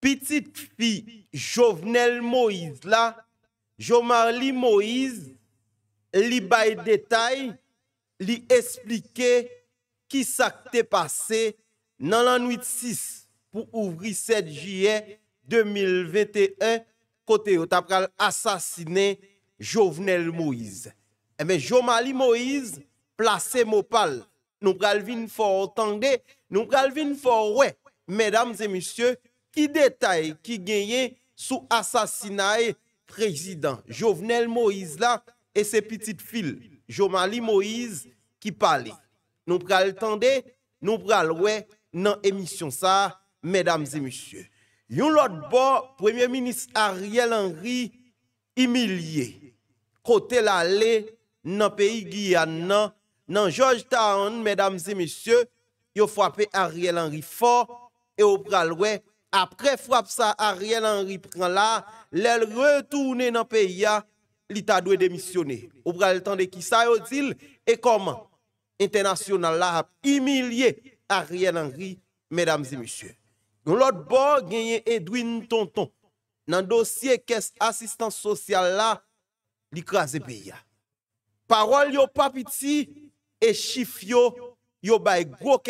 Petit fi Jovenel Moïse la, Jo Marli Moïse li bay detay, li esplike ki sakte pase nan lanouit 6 pou ouvri 7 jye 2021 kote yo tap kal asasine Jovenel Moïse. Eme eh Jo Marli Moïse plase mopal, nou kal vin for otang de, nou kal vin for we, medams e misye, I detay ki genye sou asasinae prezident Jovenel Moïse la e se pitit fil. Jomali Moïse ki pale. Nou pral tende, nou pral we nan emisyon sa, medams e monsye. Yon lot bo, Premier Minist Ariel Henry, imilye. Kote la le nan peyi Guyana, nan George Town, medams e monsye, yo fwape Ariel Henry fo, e yo pral we... Après frappe ça, Ariel Henry prend là, l'elle retourne dans le pays, l'État doit démissionner. Au bras le temps de qui ça et comment international là a humilié Ariel Henry, mesdames et messieurs. L'autre bord gagne Edwin Tonton. Dans le dossier caisse assistance sociale là, le pays. Parole yo pas petit et chiffre yo yo bay gros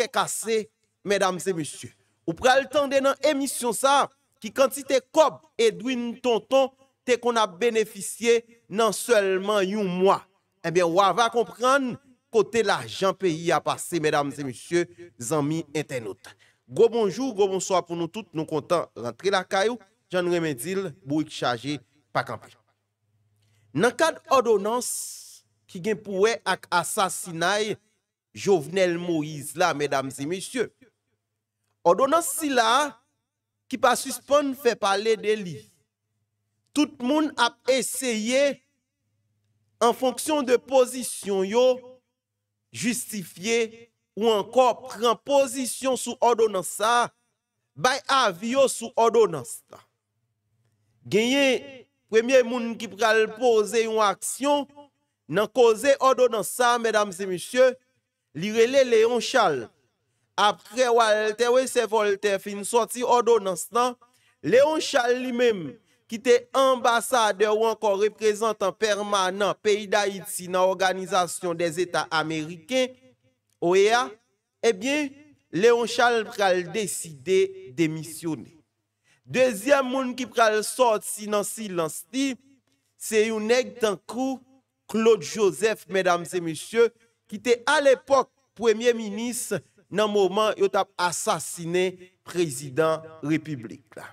mesdames et messieurs. Ou pral tande nan emisyon sa ki kantite kob Edwin Tonton te kon a benefisye nan selman yon mwa. Ebyen eh wav a kompran kote la janpeyi a pase, medam zemisye, zanmi entenotan. Go bonjou, go bonsoa pou nou tout, nou kontan rentre la kayou, jan remedil, bou yik chaje pakampi. Nankad odonans ki genpouwe ak asasinay Jovenel Moïse la, medam zemisye, Ordonans si la ki pa suspon fè pale de li. Tout moun ap esye en fonksyon de posisyon yo, justifiye ou ankor pren posisyon sou ordonans sa, bay avyo sou ordonans ta. Genye, premye moun ki pral pose yon aksyon, nan koze ordonans sa, medam se misye, li rele le yon chal. Après Walter Weissef Voltaire fin sorti ordonnance Léon Charles lui-même qui était ambassadeur ou encore représentant permanent pays d'Haïti dans l'organisation des États américains OEA, eh bien Léon Charles décidé de démissionner. Deuxième monde qui pral sorti dans silence c'est un d'un coup Claude Joseph mesdames et messieurs qui était à l'époque premier ministre nan mouman yo tap asasine prezident republik la.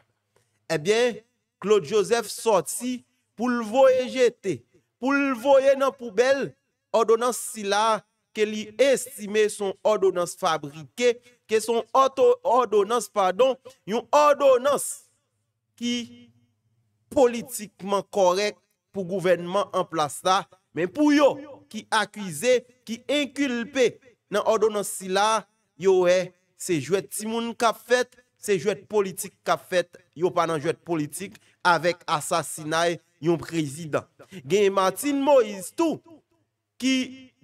Ebyen, eh Claude Joseph sotsi pou l'voye jete, pou l'voye nan poubel, ordonans si la ke li estime son ordonans fabrike, ke son ordonans, pardon, yon ordonans ki politikman korek pou gouvenman anplasta, men pou yo ki akwize, ki inkulpe nan ordonans si la, yo e se jwet timoun kap fet se jwet politik kap fet yo pa nan jwet politik avek asasinay yon prezident gen Martin Moise tou ki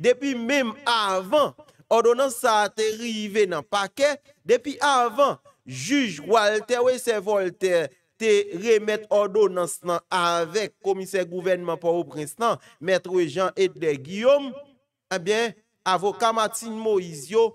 depi mem avan ordonans sa te rive nan pake depi avan juj Walter we se Volter te remet ordonans nan avek komise gouvenman pa ou prezident metre we jan et de Guillaume ebyen eh avoka Martin Moise yo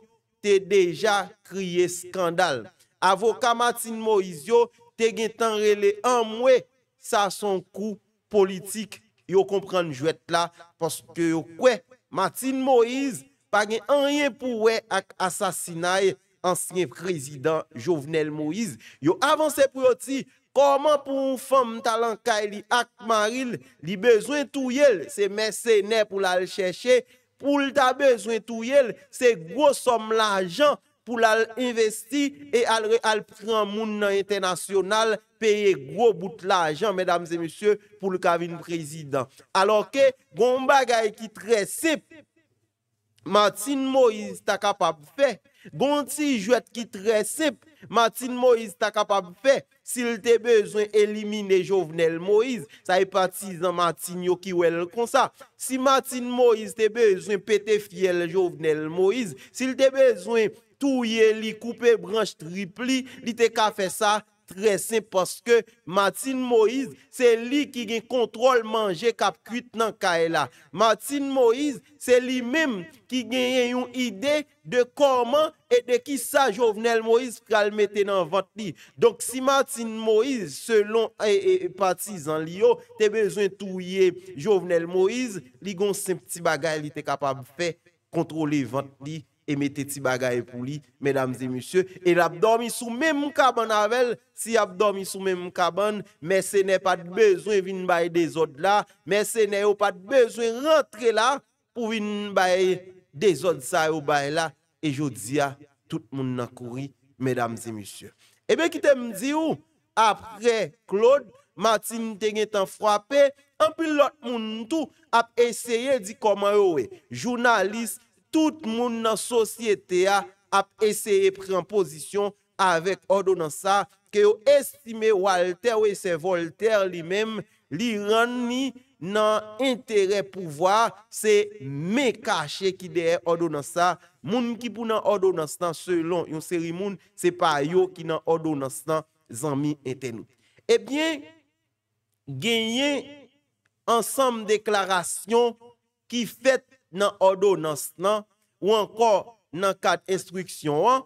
te deja kriye skandal. Avoka Matin Moïse yo te gen tanrele an mwe sa son kou politik. Yo kompran nou jwet la, poske yo kwe Matin Moïse pa gen anyen pou we ak asasinae ansyen prezident Jovenel Moïse. Yo avanse pou yo ti, koman pou fom talanka li ak maril, li bezwen tou yel se mersene pou la l cheshe, Poul ta bezwen tou yel, se gwo som l'ajan pou l'al investi e al pran moun nan internasyonal peye gwo bout l'ajan, mèdames et monsieurs, pou l'kavin prezidant. Alo ke, goun bagay ki tre sip, matin mo yi ta kapab fe, goun ti jwet ki tre sip, matin mo yi ta kapab fe. Sil te bezwen elimine jovnel Moïse, sa e pati zan Matin yo ki wel kon sa. Si Matin Moïse te bezwen pete fiel jovnel Moïse, sil te bezwen touye li, koupe branche tripli, li te ka fe sa, Très simple, parce que Martin Moïse, c'est lui qui gagne contrôle manger kapkuit nan kaela. Martin Moïse, c'est lui même qui gagne une idée de comment et de qui sa Jovenel Moïse pral mette nan votre lit. Donc si Martin Moïse, selon eh, eh, eh, pati zan liyo, te bezoin touye Jovenel Moïse, li gon semp ti bagay li te kapab fe kontrole votre lit. eme teti bagaye pou li, medamzi misyo, el ap dormi sou men mou kabon avel, si ap dormi sou men mou kabon, mese ne pa te bezwen vin baye de zot la, mese ne yo pa te bezwen rentre la, pou vin baye de zot sa yo baye la, e jo diya, tout moun nan kouri, medamzi misyo. Ebe eh ki te mdi ou, apre Claude, Martine tenye tan fwape, an pi lot moun tou, ap eseye di koman yo we, jounalist, tout moun nan sosyete a ap eseye premposisyon avek Odo Nansan ke yo estime Walter ou ese Voltaire li men li ran mi nan entere pou vwa se me kache ki dehe Odo Nansan moun ki pou nan Odo Nansan selon yon seri moun se pa yo ki nan Odo Nansan zan mi entenou. Ebyen eh genyen ansam deklarasyon ki fet nan odonans nan, ou ankor nan kat instruksyon an,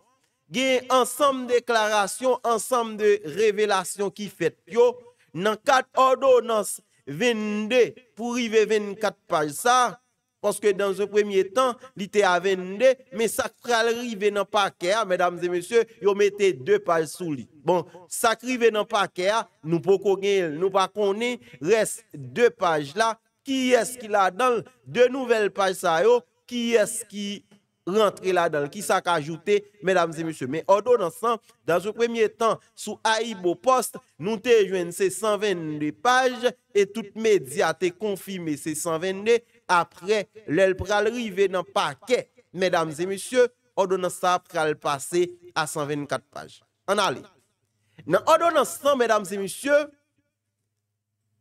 gen ansam deklarasyon, ansam de revelasyon ki fet yo, nan kat odonans vende pou rive 24 paj sa, poske dan ze premye tan, lite a vende, men sakral rive nan pake a, medam de mesye, yo mette 2 paj sou li. Bon, sakri venan pake a, nou pa kone, res 2 paj la, ki eski la dan, de nouvel paj sa yo, ki eski rentre la dan, ki sa ka ajoute mesdames et messieurs, men odonansan dan zo premye tan, sou aib bo post, nou te jwen se 122 paj, et tout media te konfime se 122 apre lel pral rive nan pake, mesdames et messieurs odonansan pral pase a 124 paj, an ale nan odonansan, mesdames et messieurs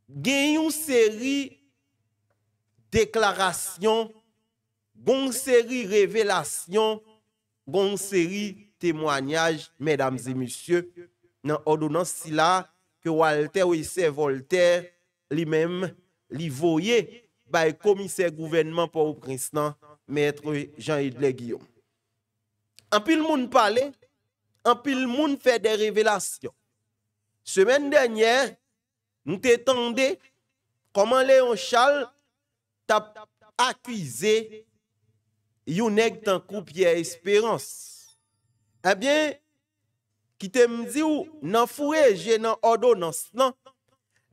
gen yon seri Deklarasyon, gong seri revelasyon, gong seri temwanyaj, medamzi misyo, nan odonan sila ke Walter ou ese Voltaire li mem li voye bay komise gouvenman pa ou prinsnan, metre Jean-Yves de Guillaume. Anpil moun pale, anpil moun fe de revelasyon. Semen denye, nou te tende, koman le yon chal, tap akwize yon ek tan koupye esperans. Ebyen, eh ki te mdi ou nan fure je nan odonans nan,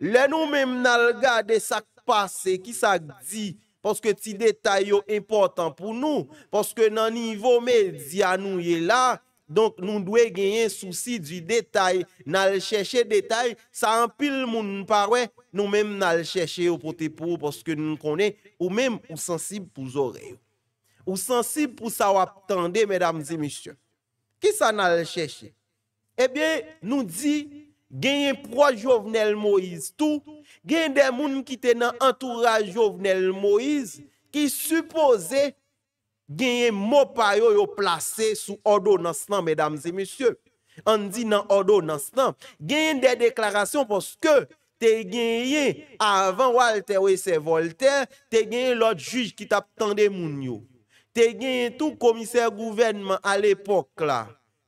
le nou men mnal gade sak pase ki sak di poske ti detay yo important pou nou, poske nan nivou me di anou ye lak, Donk nou dwe genyen souci di detay, nan lè chèche detay, sa an pil moun parwe, nou mèm nan lè chèche yo pote pou poske nou konè, ou mèm ou sensib pou zoreyo. Ou sensib pou sa wap tende, mèdam zemisyon. Ki sa nan lè chèche? Ebyen, eh nou di genyen proj jovnel Moïse tou, genyen de moun ki te nan antouraj jovnel Moïse ki suppose genye mò pa yo yo plase sou ordo nan snan, mèdames et mèsyè, an di nan ordo nan snan, genye de deklarasyon poske, te genye avan Walter W.S. Voltaire, te genye lot juj ki tap tande moun yo, te genye tout komiser gouvenman al epok la,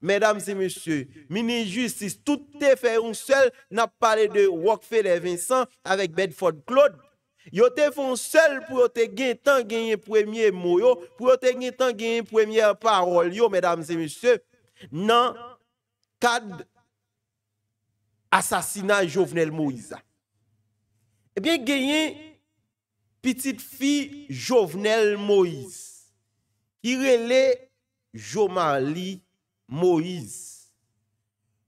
mèdames et mèsyè, mini juj sis tout te feyoun sel, nap pale de Wokfele Vincent, avèk Bedford Claude, Yo te font seul pour te gagner temps gagner premier mot pour te gagner gagner première parole yo mesdames et messieurs. Dans cadre assassinat Jovenel Moïse. Eh bien une petite fille Jovenel Moïse qui relait Jomali Moïse.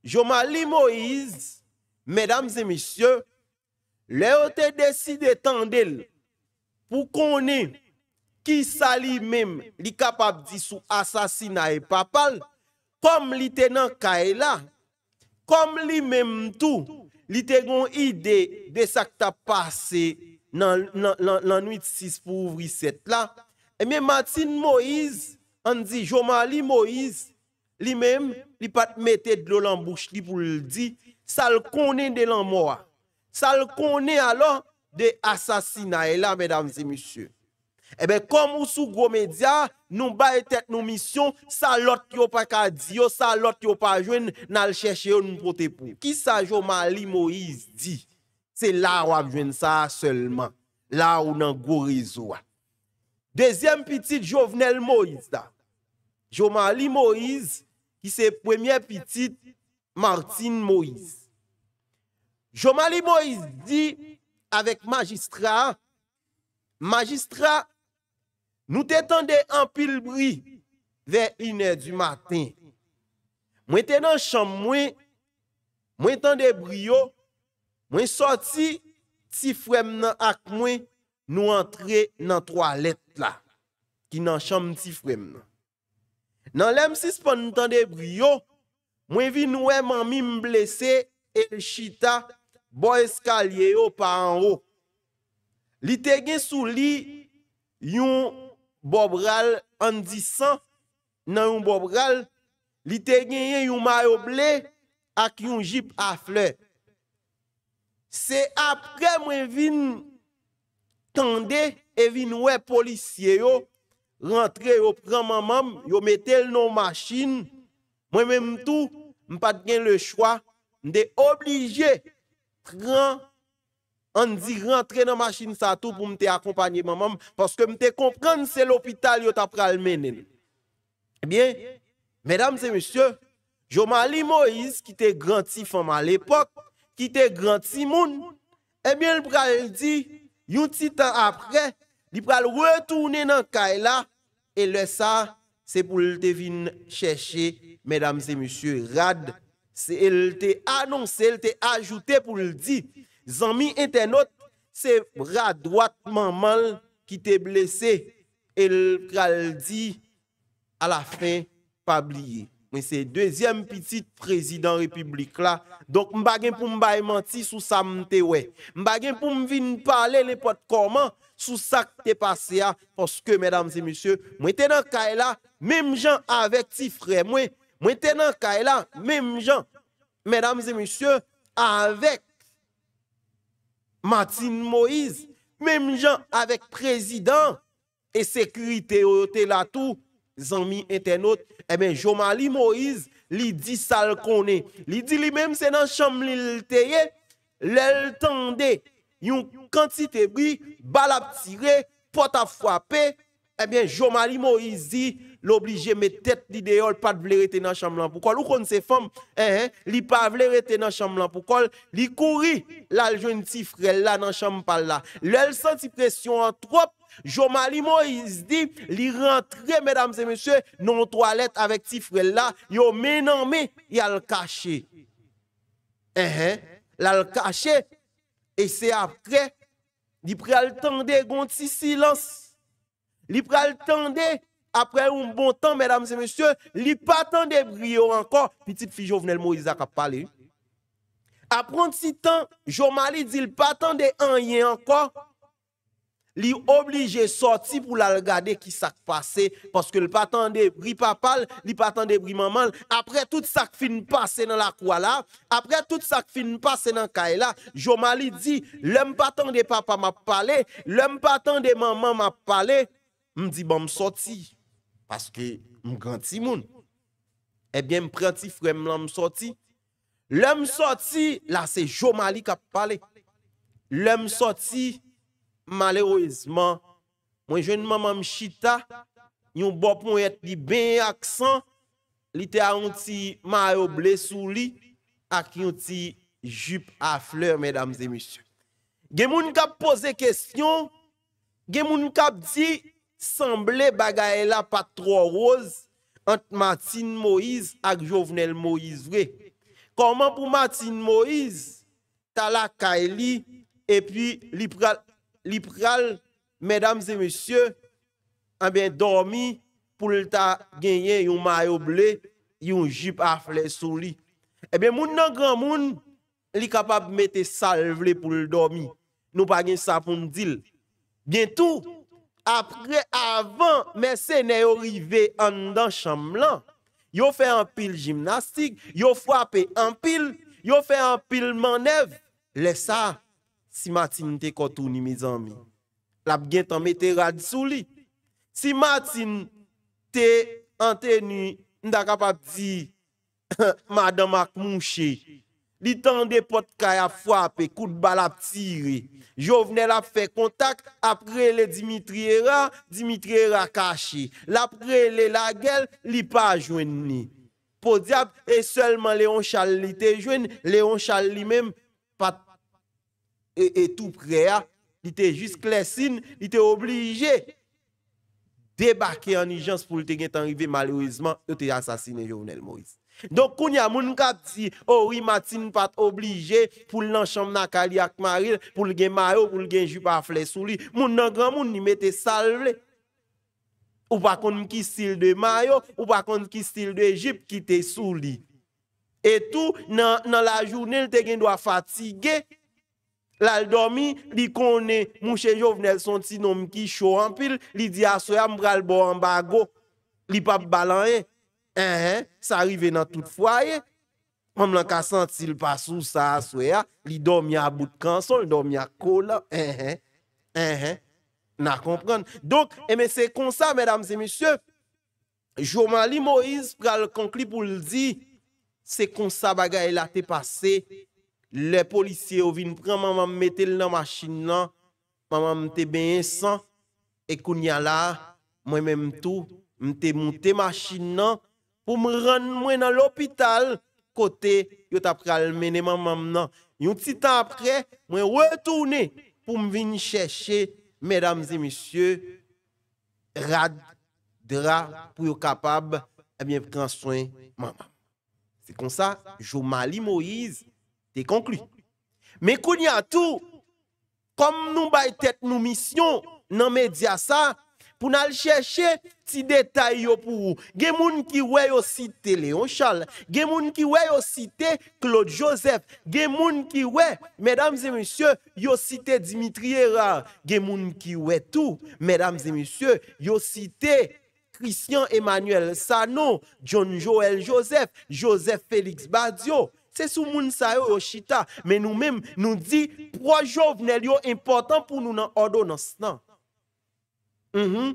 Jomali Moïse, mesdames et messieurs, Le o te deside tan del pou konen ki sa li mem li kapap di sou asasina e papal kom li te nan kaela, kom li mem tou li te gon ide de sakta pase nan 8-6 pou ouvri 7 la. E men Matin Moïse an di joma li Moïse li mem li pat meted lo lan bouch li pou li di sal konen de lan moua. sa l konè alò de asasina. E la, mèdames et monsieurs, e eh bè kom ou sou gwo mèdia, nou baye tèt nou misyon, sa lot yo pa kadi yo, sa lot yo pa jwen nan l chèche yo nou pote pou. Ki sa Jomali Moïse di, se la wap jwen sa selman, la ou nan gwo rizou an. Dezyem pitit jovenel Moïse da, Jomali Moïse, ki se premier pitit Martin Moïse. Jomali Moïse di avèk magistra, magistra, nou te tande empil bri vè inè du maten. Mwen te nan chanm mwen, mwen tande brio, mwen soti, ti fwem nan ak mwen nou antre nan toalet la, ki nan chanm ti fwem nan. Nan lem sis pon nou tande brio, mwen vi nou em an mim blese el chita, bo eskalye yo pa an ou. Li te gen sou li, yon bobral, an disan, nan yon bobral, li te gen yon yon mayoble, ak yon jip afle. Se apre mwen vin, kande, e vin we policye yo, rentre yo pran mamam, yo metel nou masin, mwen men mtou, m pat gen le chwa, m de oblije, an di rentre nan machin sa tou pou mte akompanyi mamam paske mte kompren se l'opital yot ap pral menen. Ebyen, medam se misyo, Jomali Moise ki te granti fama l'epok, ki te granti moun, ebyen l pral di, yon ti tan apre, li pral retoune nan kaela, e le sa, se pou l te vin cheshe, medam se misyo, rad, Se el te anons, se el te ajoute pou l di, zanmi ente not, se bradouatman mal ki te blese, el pral di a la fin pabliye. Mwen se dezyem pitit prezident republik la, donk mbagen pou mbay e manti sou sa mte we. Mbagen pou mvin pale le potkoman sou sa ke te pase ya, poske mwen te nan kae la, mwen jen avet ti fre mwen, Mwen tenan ka e la, mem jan, medam ze monsye, avek, Matin Moise, mem jan, avek prezident, e sekri te ote la tou, zanmi entenot, e eh ben, Jomali Moise, li di sal kone, li di li mem se nan chanm li lteye, lel tende, yon kantite bi, bal ap tire, pot ap fwape, e ben, Jomali Moise di, l'obligé met tête li pas de rester dans chambre là pourquoi ou connaît ces femmes hein, hein li pas vle rester dans chambre là pourquoi li courir là jeune petit frère là dans chambre par là l'elle senti pression en trop Jomali Moïse dit li rentre mesdames et messieurs non toilette avec petit frère là yo men en mais il a le caché hein là le caché et c'est après li pral de gonti silence li pral tendre apre ou m bon tan, li patan de bri yo anko, apron ti tan, jomali di li patan de anye anko, li oblige soti pou la lgade ki sak pase, paske li patan de bri papal, li patan de bri mamal, apre tout sak fin pase nan la kwa la, apre tout sak fin pase nan kaela, jomali di, le m patan de papa ma pale, le m patan de mama ma pale, m di bom soti, Paske m ganti moun. Ebyen m prenti frem la m sorti. La m sorti, la se jo mali kap pale. La m sorti, malerouizman, mwen jwen maman m chita, yon bop mwen et li ben aksan, li te a yon ti ma yo blesou li, ak yon ti jup a fleur, medam zemisyon. Gen moun kap pose kestyon, gen moun kap di, sanble bagay la patro roz ant Matin Moïse ak Jovenel Moïse vwe. Koman pou Matin Moïse tala ka e li epi li pral medams e monsye an ben dormi pou li ta genyen yon mayo ble yon jip afle sou li. E ben moun nan gran moun li kapab mette sal vle pou li dormi. Nou pa gen sa pou mdil. Gentou Apre avan, mè se nè yo rive an dan chanm lan. Yo fè an pil jimnastik, yo fwape an pil, yo fè an pil man ev. Lè sa, si matin te kotouni mè zanmi. Lab gen tanmè te rad sou li. Si matin te an teni, nda kapap ti madan mak mouchi. Li tan de pot kaya fwa pe kout bala ptiri. Jo vnen la fe kontak apre le Dimitriera, Dimitriera kashi. Lapre le la gel, li pa jwen ni. Po diap, e selman Leon Chal li te jwen, Leon Chal li men pat e, e tou prea. Li te jis klesin, li te oblije. Debake an ijans pou li te gen tanrive malouizman, yo te yasasine Jounel Moïse. Dok koun ya moun kati, ori oh mati nou pat oblije pou l nan chanm nan kali ak maril, pou l gen mayo, pou l gen jip afle sou li. Moun nan gran moun ni me te salve, ou pa kon mki stil de mayo, ou pa kon mki stil de jip ki te sou li. Etou nan la jounel te gen do a fatige, l al domi li kone mouche jovenel son ti nou mki chou anpil, li di asoya mbral bo an bago, li pap balanye. S'arive nan tout fwa ye. Mwen mwen ka senti l pasou sa aswe ya. Li dom ya bout kanson, li dom ya kol. Nan komprende. Donk, e men se konsa, mèdames et messieurs. Jouman li Moïse pral konkli pou l di. Se konsa bagay la te pase. Le polisye ou vin pran mwen mwen mette l nan maschine nan. Mwen mwen te benye san. E koun ya la, mwen men mtou. Mwen te mouté maschine nan. pour me rendre dans l'hôpital côté yo t'a pral mener maman nan un petit temps après moi retourner pour me venir chercher mesdames et messieurs rad dra pour capable eh bien prendre soin maman c'est comme ça Jomali Moïse t'es conclu mais qu'on y a tout comme nous bail tête nous mission dans média ça Poun al chèche, ti detay yo pou ou. Gen moun ki wè yo site Léon Charles, gen moun ki wè yo site Claude Joseph, gen moun ki wè, mèdames et monsieurs, yo site Dimitri Hérard, gen moun ki wè tou, mèdames et monsieurs, yo site Christian Emmanuel Sano, John Joel Joseph, Joseph Félix Bardiot, se sou moun sa yo yo chita, mè nou mèm nou di, pro jovnel yo important pou nou nan ordo nan snan. Mm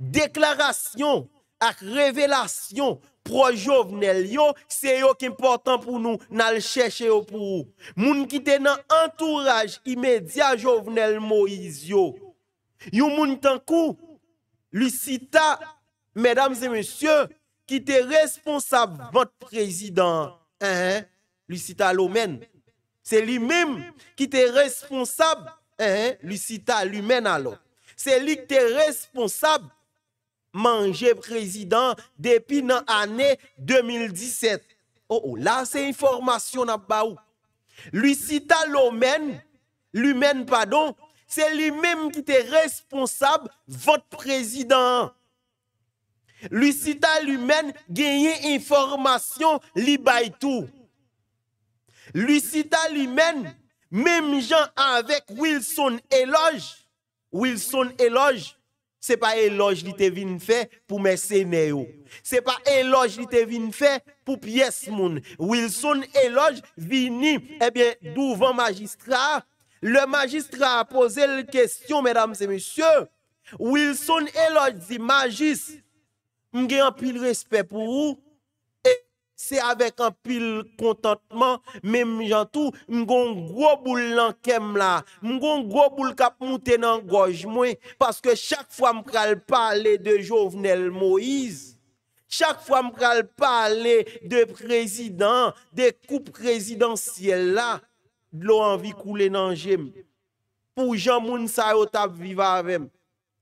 Déclaration à révélation pro Jovenel yo, c'est yo qui important pour nous, n'al chercher yo pour Moun qui te dans entourage immédiat Jovenel Moïse yo. Yon moun tankou Lucita mesdames et messieurs qui t'es responsable votre président hein, Lucita Lomen. C'est lui-même qui t'es responsable hein, Lucita Lumen alors c'est lui qui est responsable manger président depuis l'année 2017. Oh, là, c'est information à pas Lui Lomène, lui même pardon, c'est lui-même qui est responsable, votre président. Lui cita gagne information, li tout. Lui même même Jean avec Wilson éloge Wilson éloge, c'est pas éloge qui te faire pour ce C'est pas éloge qui te fait pour pièces, Wilson éloge vini eh bien devant magistrat, le magistrat a posé la question mesdames et messieurs. Wilson éloge dit je n'ai plus de respect pour vous se avek an pil kontantman, men mjantou, mgon gwo boul lankem la, mgon gwo boul kap mouten an goj mwen, paske chak fwa mkal pale de Jovenel Moïse, chak fwa mkal pale de prezident, de koup prezident siel la, dlo anvi koule nan jem, pou jan moun sa otap viva avèm.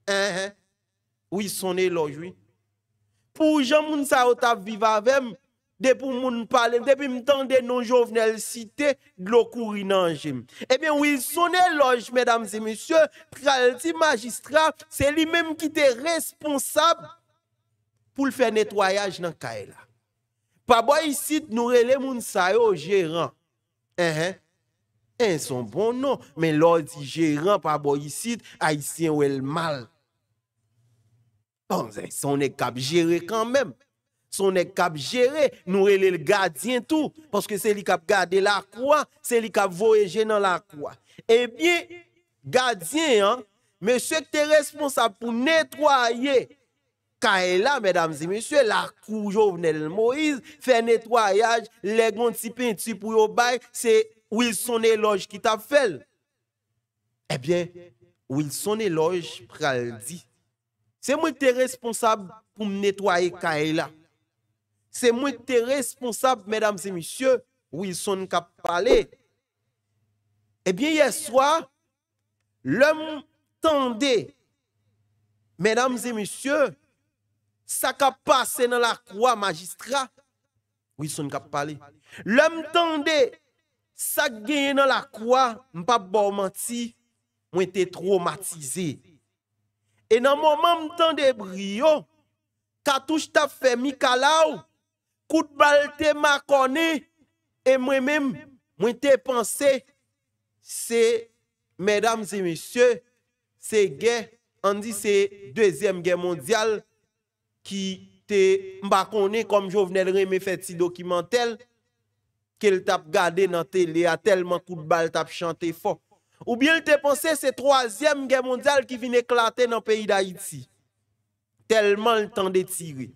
En, eh, en, eh. ou yi son e loj, ou yi? Pou jan moun sa otap viva avèm, Depou moun mpale, depou mtande non jovnel site, glokou rinan jim. Ebyen, wil sonen loj, medam zi misyo, pral di magistra, se li menm ki te responsab pou l fè netwayaj nan kaela. Pa bo yisit, nou rele moun sayo jiran. En son bon non, men loj di jiran, pa bo yisit, a yisin wè l mal. Bon zè, sonen kap jere kan menm. son cap géré nous le gardien tout parce que c'est lui qui a gardé la croix c'est lui qui a voyagé dans la croix Eh bien gardien hein, monsieur qui est responsable pour nettoyer Kaela, mesdames et messieurs, la cour Jovenel Moïse fait nettoyage, les petits pour y bail, c'est Wilson Eloge qui t'a fait. Eh bien, Wilson Eloge pral dit, c'est moi qui suis responsable pour nettoyer Kaela. Se mwen te responsable, mesdames et messieurs, ou il son kap pale. Ebyen eh yeswa, lè mwen tende, mesdames et messieurs, sa kap pase nan la kwa, magistra, ou il son kap pale. Lè mwen tende, sa genye nan la kwa, mpa bo mwanti, mwen te traumatize. E nan mwen mwen tende, brio, katouj ta fe mikalaw, Kout bal te makone e mwen mwen mwen te panse se medam se mesye se gen an di se dezem gen mondyal ki te mbakone kom jo vnen reme feti dokumentel ke l tap gade nan tele a telman kout bal tap chante fok. Ou bi l te panse se troasyem gen mondyal ki vine klate nan peyi da iti. Telman l tan de tire.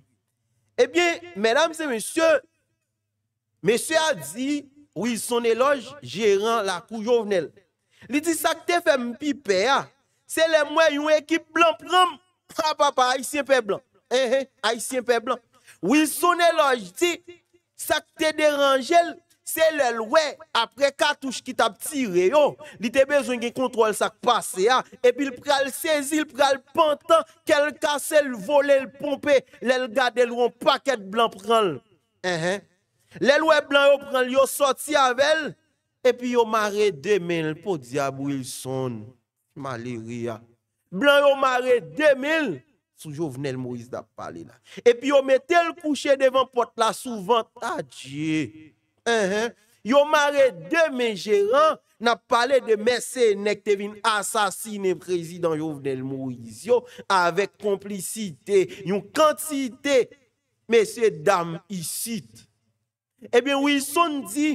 Eh bien, mesdames et messieurs, monsieur a dit, oui, son éloge gérant la cour Jovenel. Il dit ça que fait fait pipe, ah, c'est les moyens une équipe blanc ah, Papa, haïtien père blanc. Eh, eh haïtien père blanc. Oui, son éloge dit, ça te dérange, Se lèl wè, apre katouche ki tap tirè yo, li te bezongi kontrol sa kpase ya, epi l pral sezi, l pral pantan, kel kase l vole l pompe, lèl gade l woun paket blan pran l. Ehe. Lèl wè blan yo pran l, yo soti avèl, epi yo mare 2000, po diabou il son. Maliri ya. Blan yo mare 2000, sou jo vnen l mou is da pale la. Epi yo metè l kouche devan pot la souvant, adjie. Uh-huh. yo mare de menjeran na pale de mese nektevin asasine prezidant yo vdel Moizyo avek komplicite yon kantite mese dam isit ebe eh wison di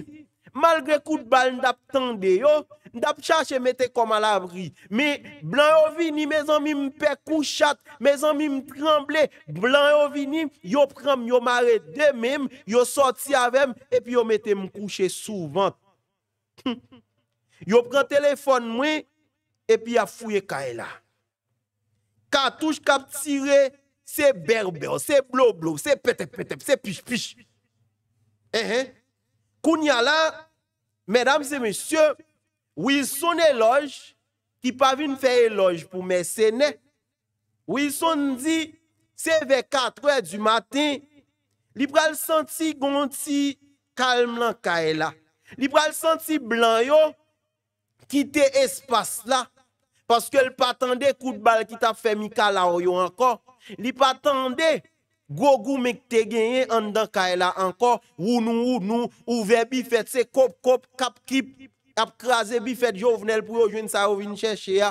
Malgré coup de balle, nous tendé yo, nous cherché mettre comme à l'abri. Mais blanc yo vini, mes amis me couchat, mes amis me tremblé. Blanc yo vini, yo prend yo maré de même, yo sorti avec et puis yo mette me coucher souvent. yo prend téléphone moi et puis a fouillé Kaela. Cartouche cap tiré, c'est berber, c'est blou-blou, c'est pète pète, c'est piche piche. Eh eh. Kounia la, mèdam se mèsyò, wè son e loj, ki pa vin fè e loj pou mèsenè, wè son di, se ve 4 wè du maten, li pral santi gonti kalm lan ka e la. Li pral santi blan yo, kite espas la, paske l patande kout bal ki ta fè mi ka la yo anko. Li patande, Gwo gwo mèk te genye an dan kaya e la anko, wounou wounou, ouve bi fet se kop kop kap kip, ap kraze bi fet jovenel pou yo jwen sa ouvin chèche ya.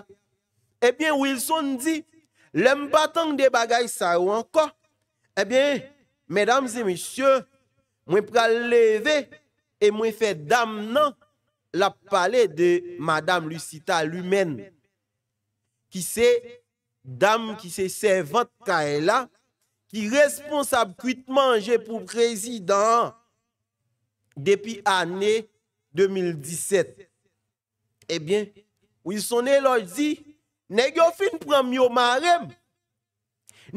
Ebyen Wilson di, lem batang de bagay sa ou anko, ebyen, mèdames et messieurs, mwen pral leve, e mwen fet dam nan, la pale de madame Lucita lumen, ki se dam ki se servant kaya e la, ki responsab kuit manje pou krezidant depi ane 2017. Ebyen, ou yi sonen lòj di, negyo fin pram yo ma rem,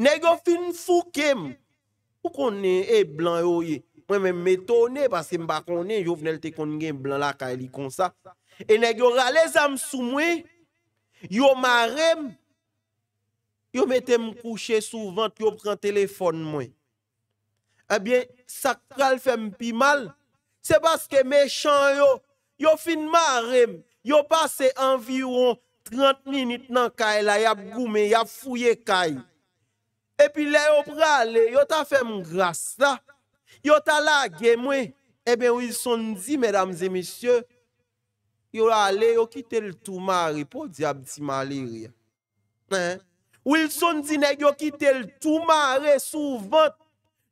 negyo fin fou kem, ou konen e blan yo ye, mwen men metone, paske mba konen, yo vnel te konen gen blan la ka elikonsa, e negyo ralez am sou mwen, yo ma rem, yo mette m kouche souvant yo pran telefon mwen. Eh ebyen, sakral fèm pi mal, se baske mechan yo, yo fin mare, yo pase environ 30 minute nan kay la, yap goume, yap fouye kay. Epyen, yo prale, yo ta fèm gras la, yo ta lage mwen, eh ebyen, yo son di, mèdames et messieurs, yo ale, yo kite l tou mare, pou di abdi malir ya. Ou il son di negyo ki te l tou mare souvant,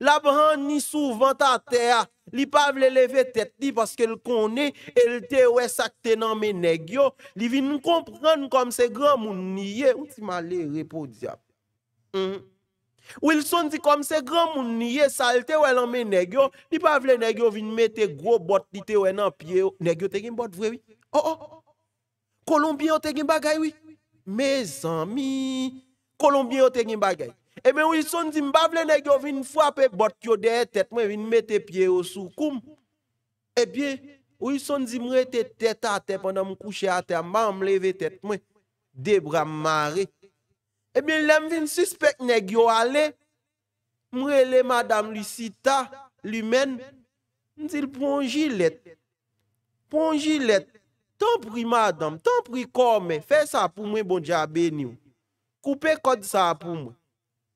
la bran ni souvant a teya, li pa vle leve tet di paske l koni, el te we sakte nan menegyo, li vin konpren kom se gran moun niye, ou ti ma le repo diap, ou hmm? il son di kom se gran moun niye salte we lan menegyo, li pa vle negyo vin me te gro bot li te we nan pye yo, negyo te gen bot vrewi, oh, oh, oh, kolombiyon te gen bagaywi, me zami, Kolombien yo te gwen bagay. Emen eh ou yi son di mbavle negyo vin fwa pe bot yo deye tet mwen vin mette pie yo sou koum. Ebyen eh ou yi son di mwen te tet a tet pwanda mwen kouche a tet mwen mleve tet mwen. Debra mare. Ebyen eh lem vin suspek negyo ale. Mwen ele madam li sita, li men. Ndil pon jilet. Pon jilet. Ton pri madam, ton pri koum. Fè sa pou mwen bon jabe ni ou. Couper code ça pour moi. Eh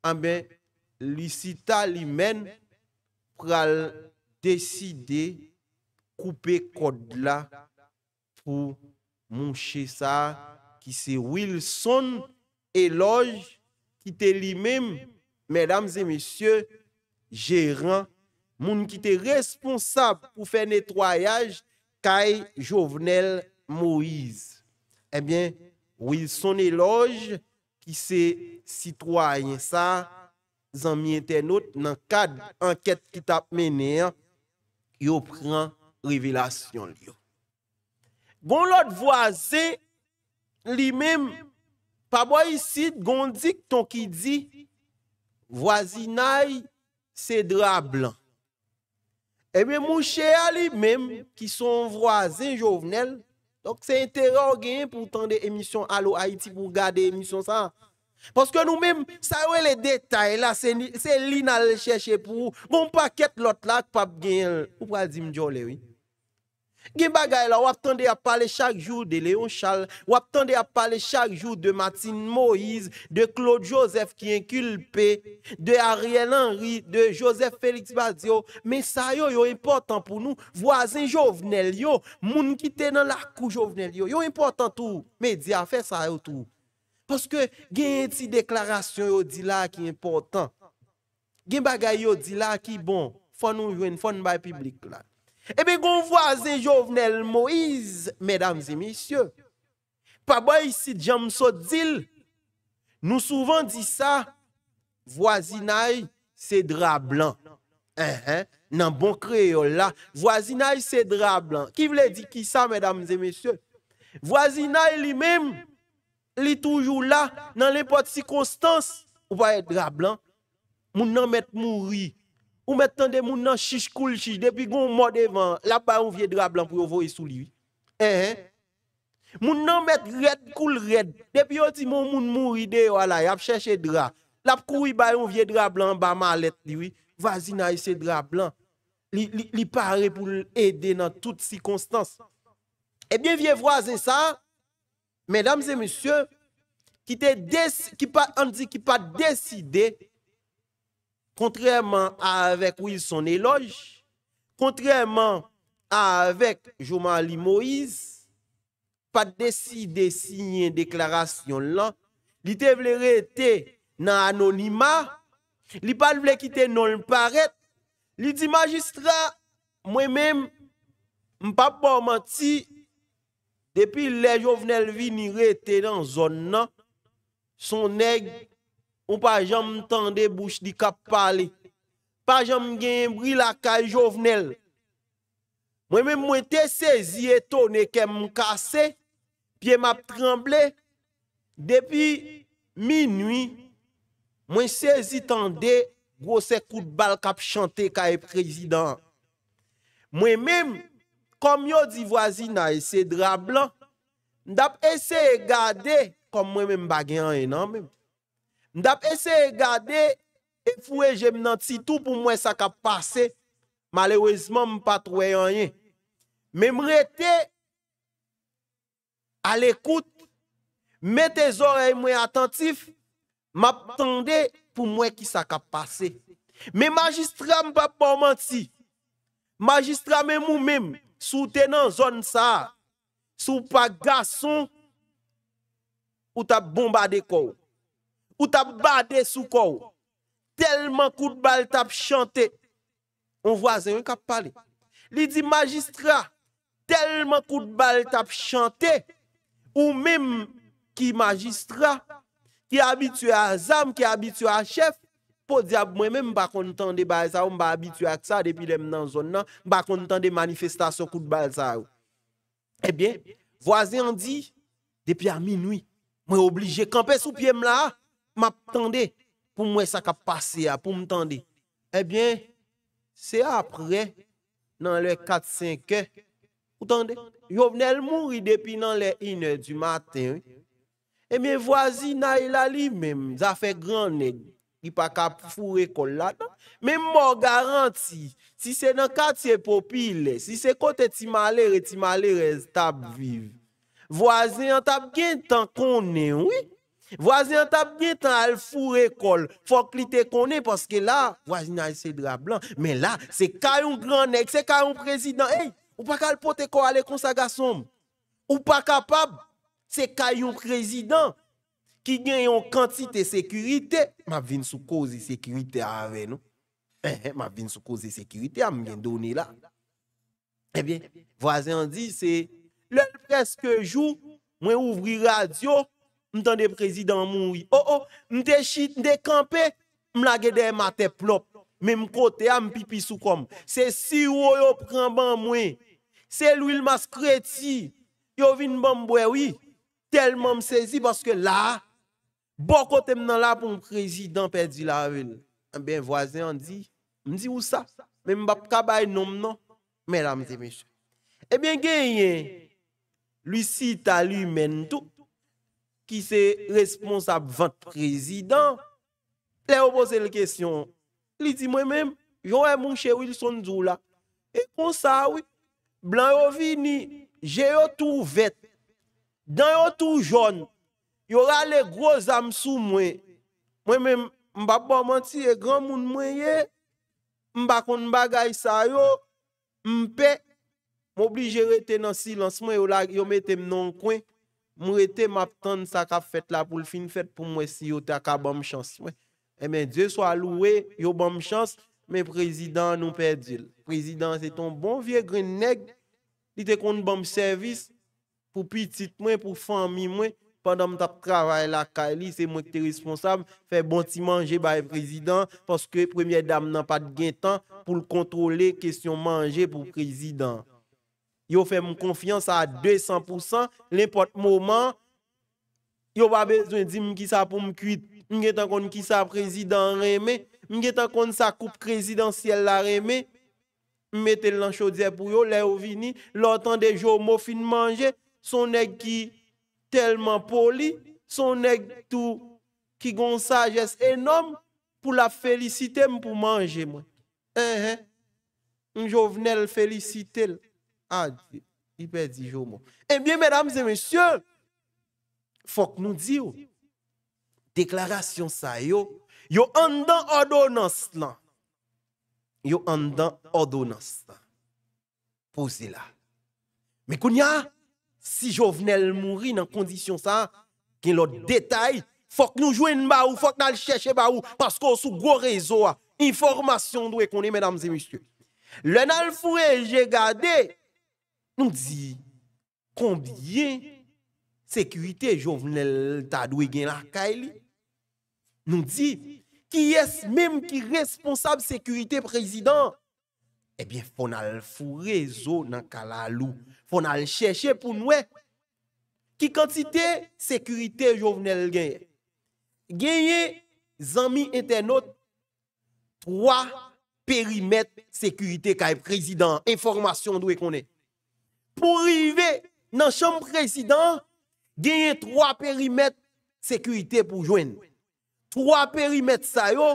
ah bien, l'ICITA lui-même pral décider couper code là pour mon ça qui c'est Wilson éloge qui était lui-même mesdames et messieurs gérant moun qui était responsable pour faire nettoyage Kai Jovenel Moïse eh bien Wilson éloge ki se sitwoyen sa zanmye tenot nan kad anket ki tap mene an, yo pran revelasyon li yo. Gon lot voaze li mem, pabwa yisid gondik ton ki di, voazi nay se dra blan. Eme mouche a li mem ki son voaze jovenel, Donk se enteror genye pou tan de emisyon alo Haiti pou gade emisyon sa. Poske nou mem, sawe le detay la, se li na le chèche pou, moun paket lot la, kpap genye, ou pral zimdjole we. Gen bagay la wap tande a pale chak jou de Léon Chal, wap tande a pale chak jou de Martine Moïse, de Claude Joseph ki en kulpe, de Ariel Henry, de Joseph Félix Badiou. Men sa yo yo important pou nou, vwazen jovnel yo, moun ki te nan lakou jovnel yo, yo important tou, men di a fe sa yo tou. Poske gen yon ti deklarasyon yo di la ki important, gen bagay yo di la ki bon, fon nou jwen, fon mbaye piblik lak. Eh bien, qu'on voisin Jovenel Moïse, mesdames et messieurs, Papa ici, Jamso Dil, nous souvent dit ça, voisinage, c'est drap blanc. Hein, hein bon créole là, voisinage, c'est drap blanc. Qui voulait dire qui ça, mesdames et messieurs? Voisinage lui-même, lui toujours là, dans n'importe circonstance, ou pas être drap blanc, moun mourir. Ou mettant des moun nan chiche cool chiche depuis qu'on mort devant là-bas on vieux drap blanc pour voyer sous lui. Hein Moun nan met red cool red depuis on dit mon moun mouri de voilà, y a chercher drap. L'a couri ba on vieux drap blanc ba mallette li oui. Vas-y na ici drap blanc. Il li, pour aider dans toutes circonstances. Eh bien vieux voisin ça mesdames et messieurs qui pas qui pas décidé kontrèman avèk wèk wèk son elòj, kontrèman avèk joman li Moïse, pat desi desi nye deklarasyon lan, li te vle rete nan anonima, li pal vle kite nan lmparet, li di magistra mwè mèm mpapò manti, depi lè jovenel vi ni rete nan zon nan, son neg, Ou pa jom tande bouch di kap pale, pa jom genye mri la kay jovenel. Mwen men mwen te sezi eto ne kem mkase, piye map tremble. Depi mi nwi, mwen sezi tande gwo se kout bal kap chante kay prezident. Mwen men, kom yo di vwazi nan ese dra blan, dap ese gade kom mwen men bagen an enan menm. Ndap ese e gade, e fwe jem nan ti tou pou mwen sa ka pase, malewezman m patroye anye. Me m rete, al ekoute, me te zore mwen atantif, ma ptande pou mwen ki sa ka pase. Me magistra m pa poman ti, magistra m mou mèm, sou te nan zon sa, sou pa gason, ou ta bomba de kou. Ou tap bade sou kou. Telman kout bal tap chante. Ou vwazen yon kap pale. Li di magistra. Telman kout bal tap chante. Ou mèm ki magistra. Ki abitue a zam, ki abitue a chef. Po di ap mèm mba kontan de bal sa ou mba abitue ak sa depi lèm nan zon nan. Mba kontan de manifestasyon kout bal sa ou. Ebyen, eh vwazen yon di. Depi a minoui. Mwen oblige kampè sou pèm la ha. map tande pou mwen sa ka pase ya pou mwen eh tande. Ebyen, se apre nan le 4-5 e, ou tande, yo vnen l mouri depi nan le 1 e du maten. Eh Emen, wazi nan ila li mem, zafek gran e, ki pa ka fure kol la. Men mwen garanti, si se nan kat se popile, si se kote ti malere, ti malere, se tab vive. Wazi an tab gen tan konen, wik. Vwazyan tab bien tan al fou rekol, fok li te kone, poske la, vwazyan a ese dra blan, men la, se kayon gran nek, se kayon prezident, ey, ou pa kalpote ko ale konsaga som, ou pa kapab, se kayon prezident, ki gen yon kantite sekurite, ma vin sou kozi sekurite a ave, nou. Eh, eh, ma vin sou kozi sekurite a mwen doni la. Ebyen, eh vwazyan di, se, le preske jou, mwen ouvri radyo, m'tende président moui. Oh oh, m'te chit, m'te campé, m'lage des maté plop. Même côté à m'pipi sous comme. C'est si ou yo prend ban moi. C'est l'huile maskreti. Yo vin ban oui. Tellement m'saisi parce que là, bon côté m'nan la pour président perdu la ville. Ben voisin on dit, m'di où ça? Mais m'bap kabay nom non. Mesdames et messieurs. Eh bien, gagné. Lui, si t'as lui, tout. Ki se responsab vant prezident. Le yo pose l kesyon. Li ti mwen men, yo e moun che wil son djou la. E kon sa wè, blan yo vini, je yo tou vet. Dan yo tou joun, yo rale groz am sou mwen. Mwen men, mba poman ti e gran moun mwen ye, mba kon mba gaj sa yo, mpe, mbo bli je reten an silans mwen yo la, yo metem nan kwen. Mwete map tan sa ka fèt la pou l fin fèt pou mwen si yo ta ka bom chans. Emen, eh dje so alouwe yo bom chans, men prezidant nou perdil. Prezidant se ton bon vie gre neg, li te kont bom servis pou pi tit mwen, pou fan mi mwen. Pandan m tap travay la ka li, se mwen ki te responsab, fe bon ti manje bay prezidant, paske premye dam nan pat gintan pou l kontrole kesyon manje pou prezidant. Yo fe mou konfians a 200%, l'impote mou man, yo ba bezwen di mou ki sa pou mou kuit, mou gen tan kon ki sa prezident reme, mou gen tan kon sa koup prezident si el la reme, mou mette lansho diye pou yo, lè ou vini, lò tan de jo mou fin manje, son ek ki telman poli, son ek tou ki goun sajes enom pou la felicite mou pou manje mwen. En, en, mou jo vnel felicite lè, Ah, il peut dire mot. Eh bien, mesdames et messieurs, faut que nous disions, déclaration ça, yo, yo en dans ordonnance là. Yo en dans ordonnance Posez là. Mais a... si Jovenel mourit dans condition ça, qui l'autre détail, faut que nous jouions ba ou, faut que nous cherchions ba ou, parce qu'on sous gros réseau, information nous qu'on mesdames et messieurs. Le nal j'ai gardé, Nou di, konbien sekurite jovenel ta dwe gen lakay li? Nou di, ki yes mem ki responsab sekurite prezident? Ebyen eh fon al furezo nan kalalou, fon al chèche pou nouè. Ki kantite sekurite jovenel gen? Gen ye zanmi ente not, 3 perimet sekurite ka e prezident, informasyon dwe konè. pou rive nan chanm prezident, genye 3 perimet sekurite pou jwen. 3 perimet sayo,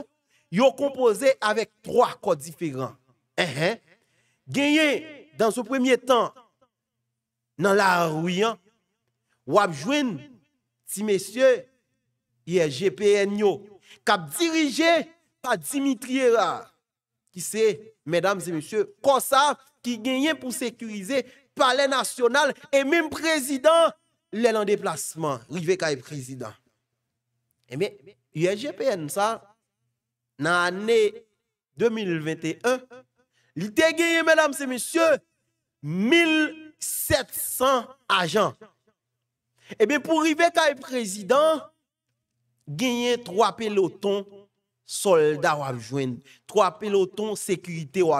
yo kompoze avèk 3 kò diferant. Genye, dan sou premye tan, nan la ruyan, wap jwen ti mesye yè GPN yo, kap dirije pa Dimitri Rar, ki se mèdames e mesye, konsa ki genye pou sekurize palais national et même président, l'élan en déplacement, rivé président. Eh bien, USGPN, ça, dans l'année 2021, il a gagné, mesdames et messieurs, 1700 agents. Eh bien, pour arriver président, gagné trois pelotons soldats ou Trois pelotons sécurité ou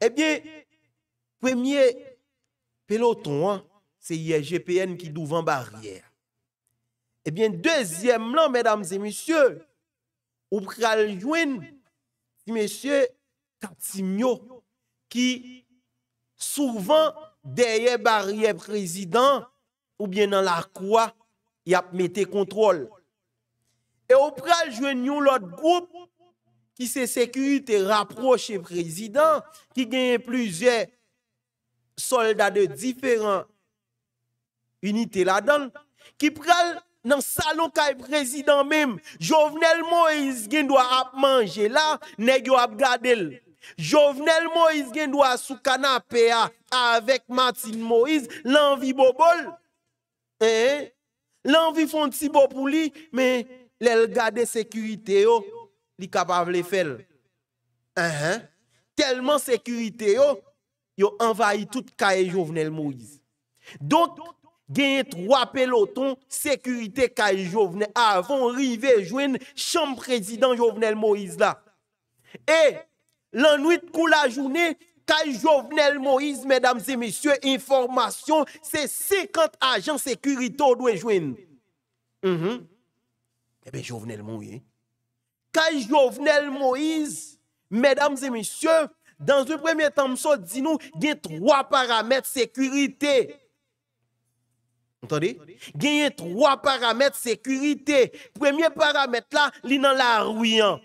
Eh bien, Pwemye peloton, se ye GPN ki douvan barriye. Ebyen, eh dezyem lan, mèdames et monsye, ou pral ywen si monsye Katsimyo, ki souvan deye barriye prezident, oubyen nan la kwa yap mette kontrol. E ou pral ywen yon lot goup, ki se sekuit e raproche prezident, ki genye pluzeye, soldats de différents unités là-dedans, qui prennent dans le salon le président même, Jovenel Moïse qui doit manger là, nèg yo pas garder Jovenel Moïse qui doit sous canapé avec Martin Moïse, l'envie bobol. Eh, hein? l'envie font si pour lui, mais l'el la sécurité il est capable le faire. Hein, hein? Tellement sécurité yo, yo envayi tout Kaye Jovenel Moïse. Donk genye 3 peloton sekurite Kaye Jovenel avon rive jwen chanm prezident Jovenel Moïse la. E, lanouit kou la jounen, Kaye Jovenel Moïse, medam zemisye, informasyon, se 50 ajan sekurito dwe jwen. Mm-hmm. Ebe, eh Jovenel Moïse. Kaye Jovenel Moïse, medam zemisye, Dans yon premier temps, mso, di nou, gen yon trois paramètes sékürité. Entendé? Gen yon trois paramètes sékürité. Premier paramète la, li nan la rouyant.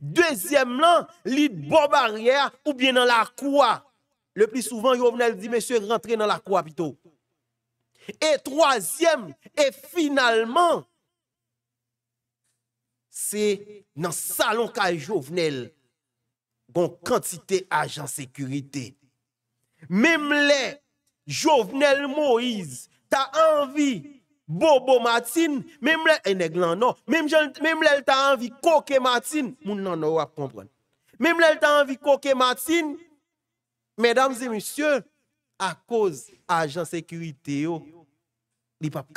Dezyèm lan, li bo barrière ou bien nan la koua. Le plus souvent, yon vnel di, mèche, rentré nan la koua, pito. Et troasyèm, et finalman, se nan salon kaj yo vnel. bon quantité agent sécurité. Même les Jovenel Moïse, ta envie Bobo Martine, même les e nègres non, même même les ta envie Koke Martine, moun nan non va comprendre. Même les t'a envie Koke Martine, mesdames et messieurs, à cause agent sécurité yo, li pap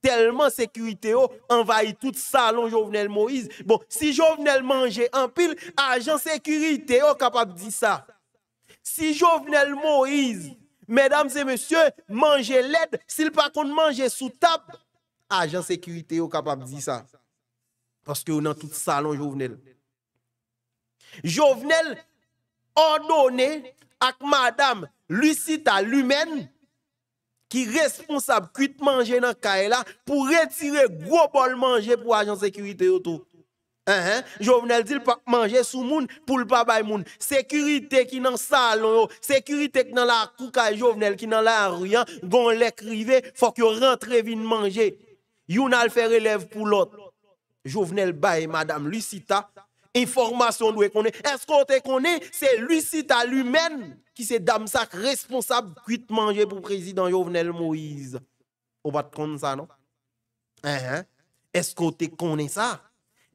Tellement sécurité oh, envahit tout salon Jovenel Moïse. Bon, si Jovenel mangeait en pile, agent sécurité oh, capable de dire ça. Si Jovenel Moïse, mesdames et messieurs, mangeait l'aide, s'il pas qu'on mangeait sous table, agent sécurité oh, capable de dire ça. Parce que on dans tout salon Jovenel. Jovenel ordonné à madame Lucita Lumen qui responsable de manger dans caille là pour retirer gros bol manger pour agent sécurité autour. Hein qu'il hein? Jovenel dit pas manger sous moun pour le pas bay moun. Sécurité qui dans salon, sécurité qui dans la couca Jovenel qui dans la rue, hein. gon l'écrivait faut que rentre vite manger. Younal faire élève pour l'autre. Jovenel bay madame Lucita information nous qu'on Est-ce qu'on te connaît? C'est Lucita lui-même qui c'est dame sac responsable de manger pour président Jovenel Moïse. On va te connaître ça, non? Hein, hein? Est-ce qu'on est connaît ça?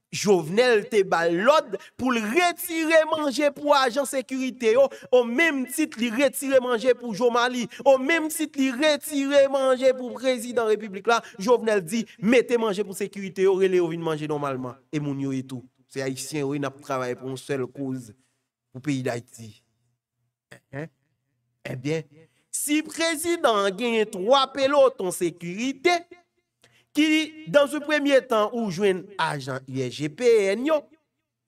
Jovenel te balode pour retirer manger pour agent sécurité au même titre il retirer manger pour Jomali au même titre il retirer manger pour président république là Jovenel dit mettez manger pour sécurité au de manger normalement et mon et tout Se Haitien ou yon ap travaye pou moun sel kouz pou peyi d'Haiti. Eh bien, si prezidant gen yon 3 pelot ton sekurite, ki dan se premye tan ou jwen ajan IEGPN yo,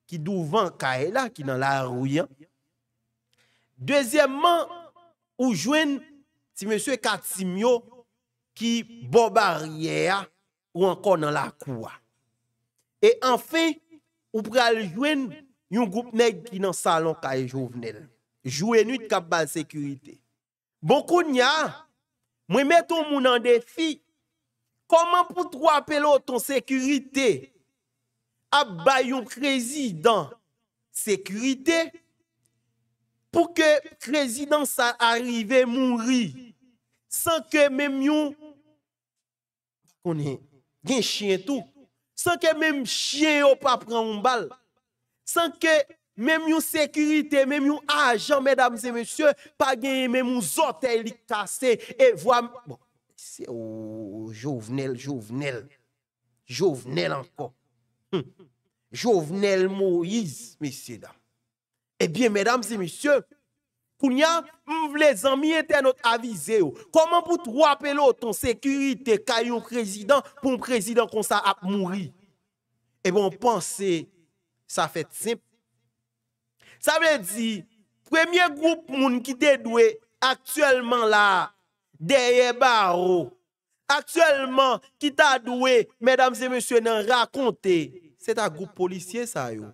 ki douvan Kaela, ki nan la rouyan. Dezyemman, ou jwen si monsye Katimyo, ki Boba Riea, ou ankon nan la kouwa. E anfe, si Ou pral jouen yon goup nek ki nan salon kaje jovenel. Jouen yon kap bal sekurite. Boko nya, mwen met ton moun an defi, koman pou tro apel o ton sekurite ap bal yon krezidant sekurite pou ke krezidant sa arrive moun ri san ke men moun konen gen chien touk. San ke mèm chye yo pa pran ou mbal. San ke mèm yon sekurite, mèm yon ajan, mèdames et messieurs, pa genye mèm yon zote lik kase, e vwa m... Bon, se ou jovenel, jovenel, jovenel anko. Hm. Jovenel Moïse, messieurs. Ebyen, mèdames eh et messieurs... Kou nya, m vle zan mi etenot avize yo. Koman pou t wapelo ton sekurite kayon prezident pou m prezident kon sa ap mouri? E bon, panse, sa fèt simp. Sa vè di, premye goup moun ki te dwe, akselman la, deye baro. Akselman ki ta dwe, mèdames et mèsyè nan rakonte, se ta goup polisye sa yo.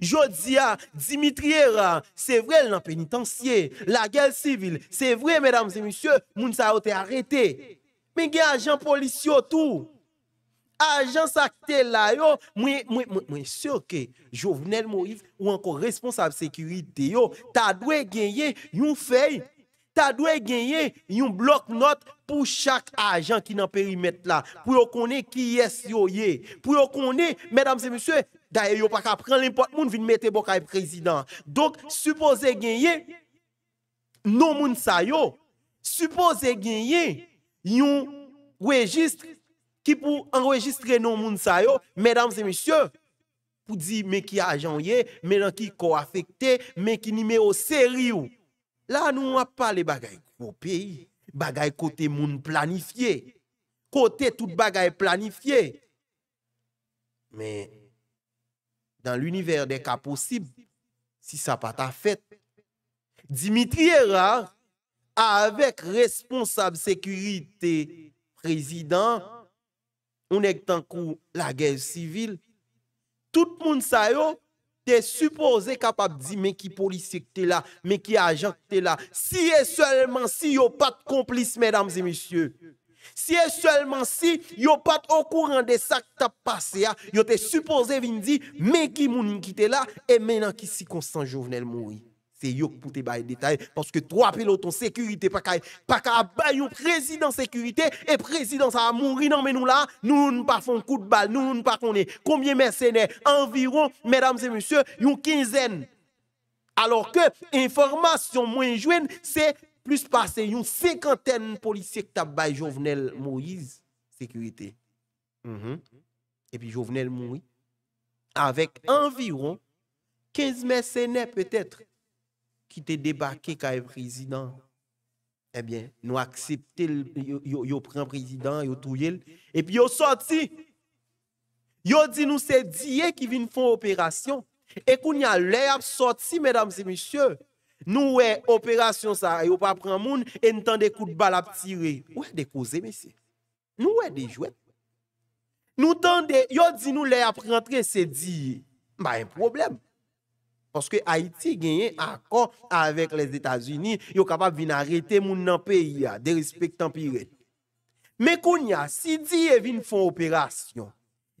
Jodia, Dimitriera, se vre l nan penitansye, la gel sivil, se vre, mèdames et monsie, moun sa yo te arete. Men gen ajan polis yo tou. Ajan sa ki te la yo, mwen se yo ke, jo vnen mou if ou anko responsab sekurite yo, ta dwe genye yon fey, ta dwe genye yon blok not pou chak ajan ki nan perimet la. Pou yo kone ki yes yo ye. Pou yo kone, mèdames et monsie, Da e yo pa ka pren l'impot moun vin mette bok ay prezident. Donk, suppose genye, non moun sayo, suppose genye, yon wejistre, ki pou enwejistre non moun sayo, medanm zemesye, pou di men ki ajanye, menan ki ko afekte, men ki nime o seri ou. La nou wap pale bagay pou peyi, bagay kote moun planifiye, kote tout bagay planifiye. Men, Dan l'univers de ka posib, si sa pa ta fet, Dimitri Erard, avèk responsab sekurite prezident, onèk tankou la gèze sivil, tout moun sa yo, te suppose kapab di men ki polisik te la, men ki ajan te la, si e seulement si yo pat komplis, mesdames et messieurs. Si et seulement si yo pas au courant de ça qui t'as passé, ah, yo te supposé venir dire mais qui moun qui te là et maintenant qui si constant Jovenel mouri. C'est yo pour te bailler détail parce que trois ont sécurité pas pas ka bailler président sécurité et président ça a mouri non mais nous là nous ne pas font coup de balle nous ne pas connaît combien mercenaires environ mesdames et messieurs une quinzaine alors que information moins jeune, c'est plus passé une cinquantaine de policiers qui ont Jovenel Moïse, sécurité. Mhm. Et puis Jovenel Moïse, avec environ 15 mercenaires peut-être qui étaient débarqué comme président. Eh bien, nous accepté, le pris président, yo touillé, et puis est sorti. Il dit nous c'est Dieu qui vient faire opération. Et qu'on y a l'air sorti, mesdames et messieurs, Nou wè, operasyon sa, yo pa pran moun, en tan de kout bal ap tire, wè de kouze mesè. Nou wè de jwè. Nou tan de, yo di nou lè ap rentre se di, ba en problem. Poske Haiti genye akon avek les Etats-Unis, yo kapap vin arete moun nan peyi ya, de respectan piy re. Mè kounya, si di ye vin fon operasyon,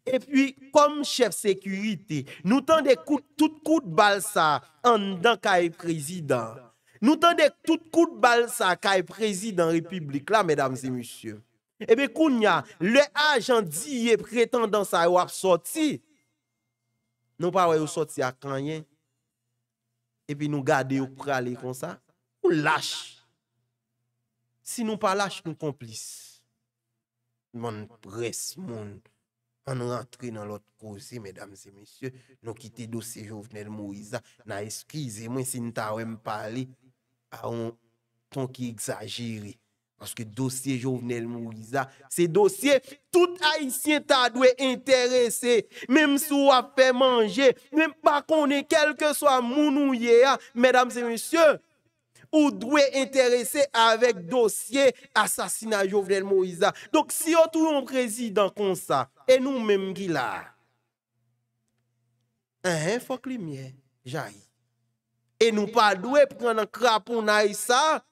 E pi, kom chef sekurite, nou tan de tout kout balsa an dan ka e prezidant. Nou tan de tout kout balsa ka e prezidant republik la, medam se musye. E eh pe koun ya, le ajan diye preten dan sa yo ap soti. Nou pa wè yo soti a kanyen. E pi nou gade yo prale kon sa. Ou lache. Si nou pa lache, nou komplis. Moun pres, moun pres. On rentre dans l'autre cause, mesdames et messieurs. Nous quittons dossier Jovenel Moïse. Na excusez-moi si nous avons parlé à un ton qui exagéré. Parce que dossier Jovenel Moïse, c'est dossier tout haïtien t'a doit intéressé Même si on a fait manger, même pas qu'on est quel soit mon mesdames et messieurs, ou doué intéresser avec dossier assassinat Jovenel Moïse. Donc si on trouve un président comme ça, et nous même, qui là, il hein, hein, faut que lumière Et nous pas doué prendre un craponaille ça,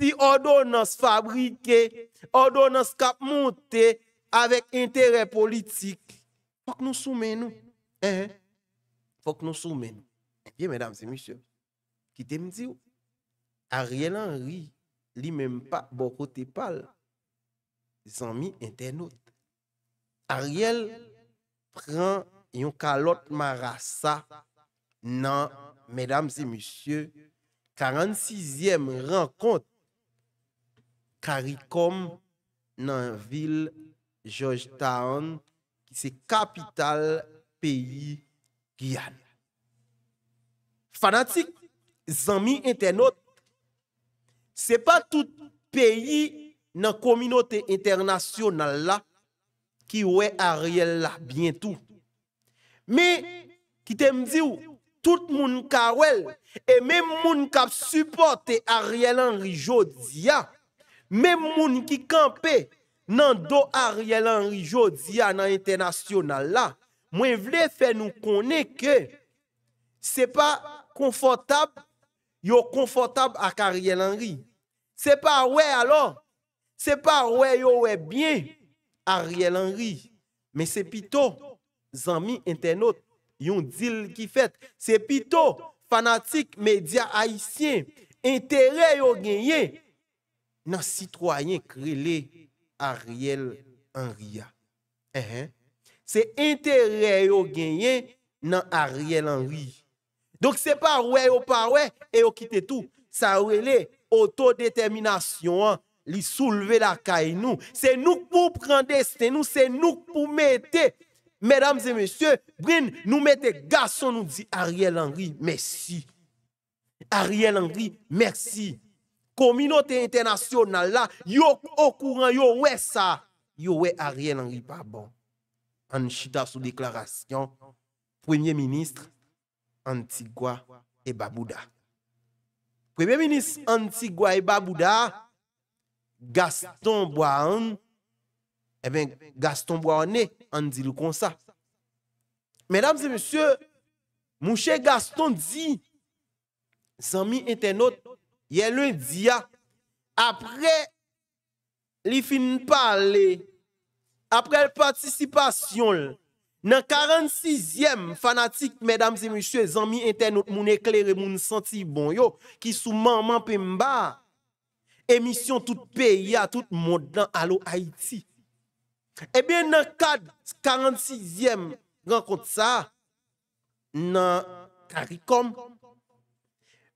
si ordonnance fabriquée, ordonnance cap monter avec intérêt politique, faut que nous soumettons. Il faut que nous hein, soumettons. Bien, mesdames et messieurs, qui me dit Ariel Henry li menm pa bo kote pal, zanmi internot. Ariel pran yon kalot marasa nan, medam se mysye, 46yem renkont karikom nan vil George Town, ki se kapital peyi Guyane. Fanatik, zanmi internot, Se pa tout peyi nan kominote internasyonal la ki wè Ariel la bientou. Me, ki te mdi ou, tout moun ka wèl e mem moun kap supporte Ariel Henry Jodia, mem moun ki kampe nan do Ariel Henry Jodia nan internasyonal la, mwen vle fè nou konè ke se pa konfortab yo konfortab ak Ariel Henry. Se pa wè alò, se pa wè yo wè byen, Ariel Henry. Men se pito, zami, entenot, yon dil ki fèt, se pito, fanatik, media, haisyen, entere yo genyen nan sitwoyen krele Ariel Henry ya. Ehen, se entere eh. yo genyen nan Ariel Henry. Donk se pa wè yo parwè, yo kite tou, sa wè le. autodétermination hein, li soulever la caille nous c'est nous pour prendre destin nous c'est nous pour mettre mesdames et messieurs Brin, nous mettez garçons, nous dit Ariel Henry merci Ariel Henry merci communauté internationale là yo au courant yo ouais ça yo ouais Ariel Henry pas bon en chita sous déclaration premier ministre Antigua et Babouda Premier ministre Antigua et Babouda, Gaston Boahan, eh bien, Gaston Boahané, on dit le comme ça. Mesdames et messieurs, mon cher Gaston dit, amis internautes, il y lundi, ah. après, il fin parler, après la participation, Nan 46e fanatik mèdames et mèche, zami internet moun eklere moun santi bon yo ki sou maman pè mba emisyon tout peyi a tout moun eh nan alo Haiti. Ebyen nan kad 46e renkont sa nan karikom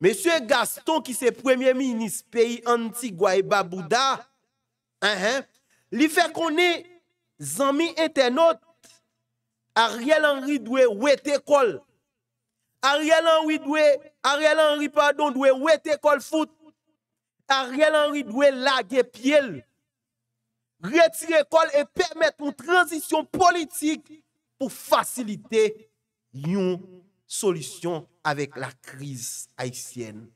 mèche Gaston ki se premier ministre peyi anti Gwae Babouda li fe konè zami internet Ariel Henry doit wete kol. Ariel Henry doit, Ariel Henry, pardon, doit wete kol foot. Ariel Henry doit laguer pied. Retirer kol et permettre une transition politique pour faciliter une solution avec la crise haïtienne.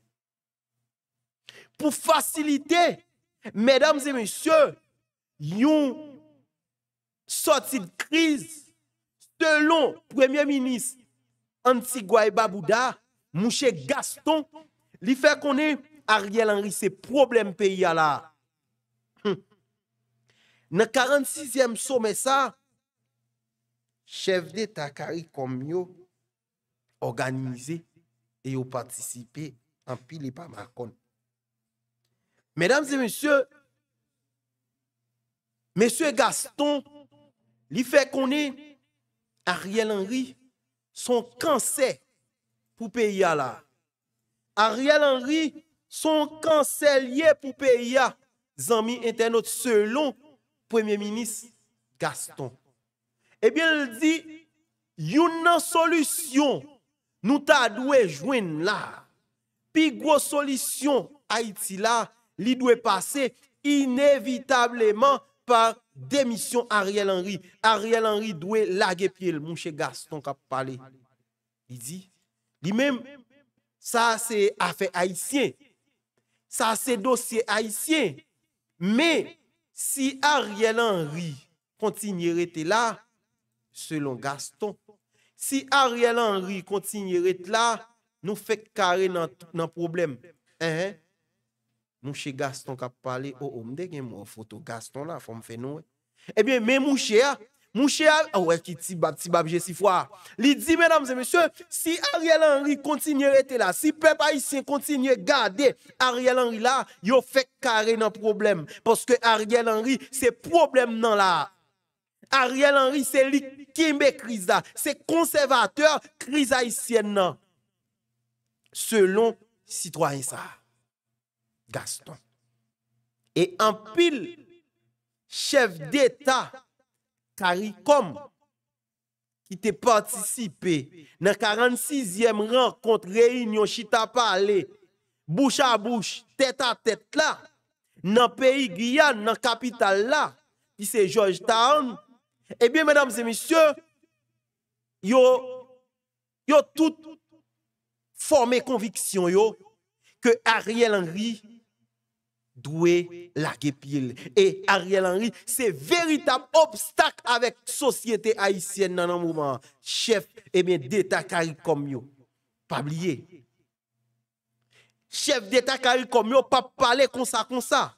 Pour faciliter, mesdames et messieurs, une sortie de crise Selon Premier ministre Antigua et Babouda, Mouché Gaston, lui fait qu'on est Ariel Henry, ces problème pays là. la. Hum. Dans 46e sommet ça, chef d'État caricomio organisé et yo participé en pile par Mesdames et messieurs, Monsieur Gaston, il fait qu'on est Ariel Henry, son kanser pou peya la. Ariel Henry, son kanser liye pou peya, zanmi entenot selon Premier Ministre Gaston. Ebyen eh li di, yon nan solusyon nou ta dwe jwen la. Pi gwo solusyon Haiti la, li dwe pase inevitableman pa gwen. Demisyon Ariel Henry, Ariel Henry dwe lage pye l mounche Gaston kap pale. Li di, li mem, sa se afe haisyen, sa se dosye haisyen, me si Ariel Henry kontinye rete la, selon Gaston, si Ariel Henry kontinye rete la, nou fek kare nan probleme. Mouche Gaston qui a parlé, au homme de photo Gaston là, faut me nous. Eh. eh bien, mais Mouche, cher, ah ouais, qui ti bab, ti bab, Il dit, mesdames et messieurs, si Ariel Henry continue à être là, si Pepe haïtien continue à garder Ariel Henry là, yo fait carré dans problème. Parce que Ariel Henry, c'est problème dans là. Ariel Henry, c'est lui qui met crise C'est conservateur, crise haïtienne. Selon citoyen Gaston. Et en pile, chef d'État, CARICOM, qui te participé dans la 46e rencontre, réunion, chita parlé, bouche à bouche, tête à tête là, dans le pays Guyane, dans la capitale là, qui c'est Georgetown, eh bien, mesdames et messieurs, yo, yo tout formé conviction yo, que Ariel Henry doué la Et Ariel Henry, c'est véritable obstacle avec société haïtienne dans le moment. Chef, eh bien, d'État CARICOM, Pas oublié. Chef d'État CARICOM, pas parler comme ça, comme ça.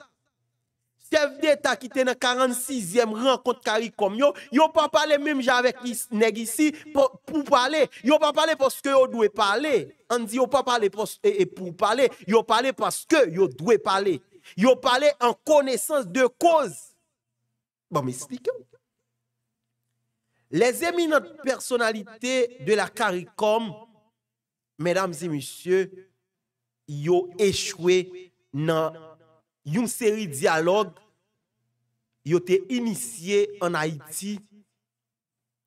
Chef d'État qui était dans 46e rencontre CARICOM, yo, yo pas parler même avec qui ici pour, parler. Yo pas parlé parce que yo doit parler. On dit pas parler pour, et, pour parler. parce que yo doit parler. Ils ont parlé en connaissance de cause. Bon, mais Les éminentes personnalités de la CARICOM, mesdames et messieurs, ils ont échoué dans une série de dialogues ils ont été initiés en Haïti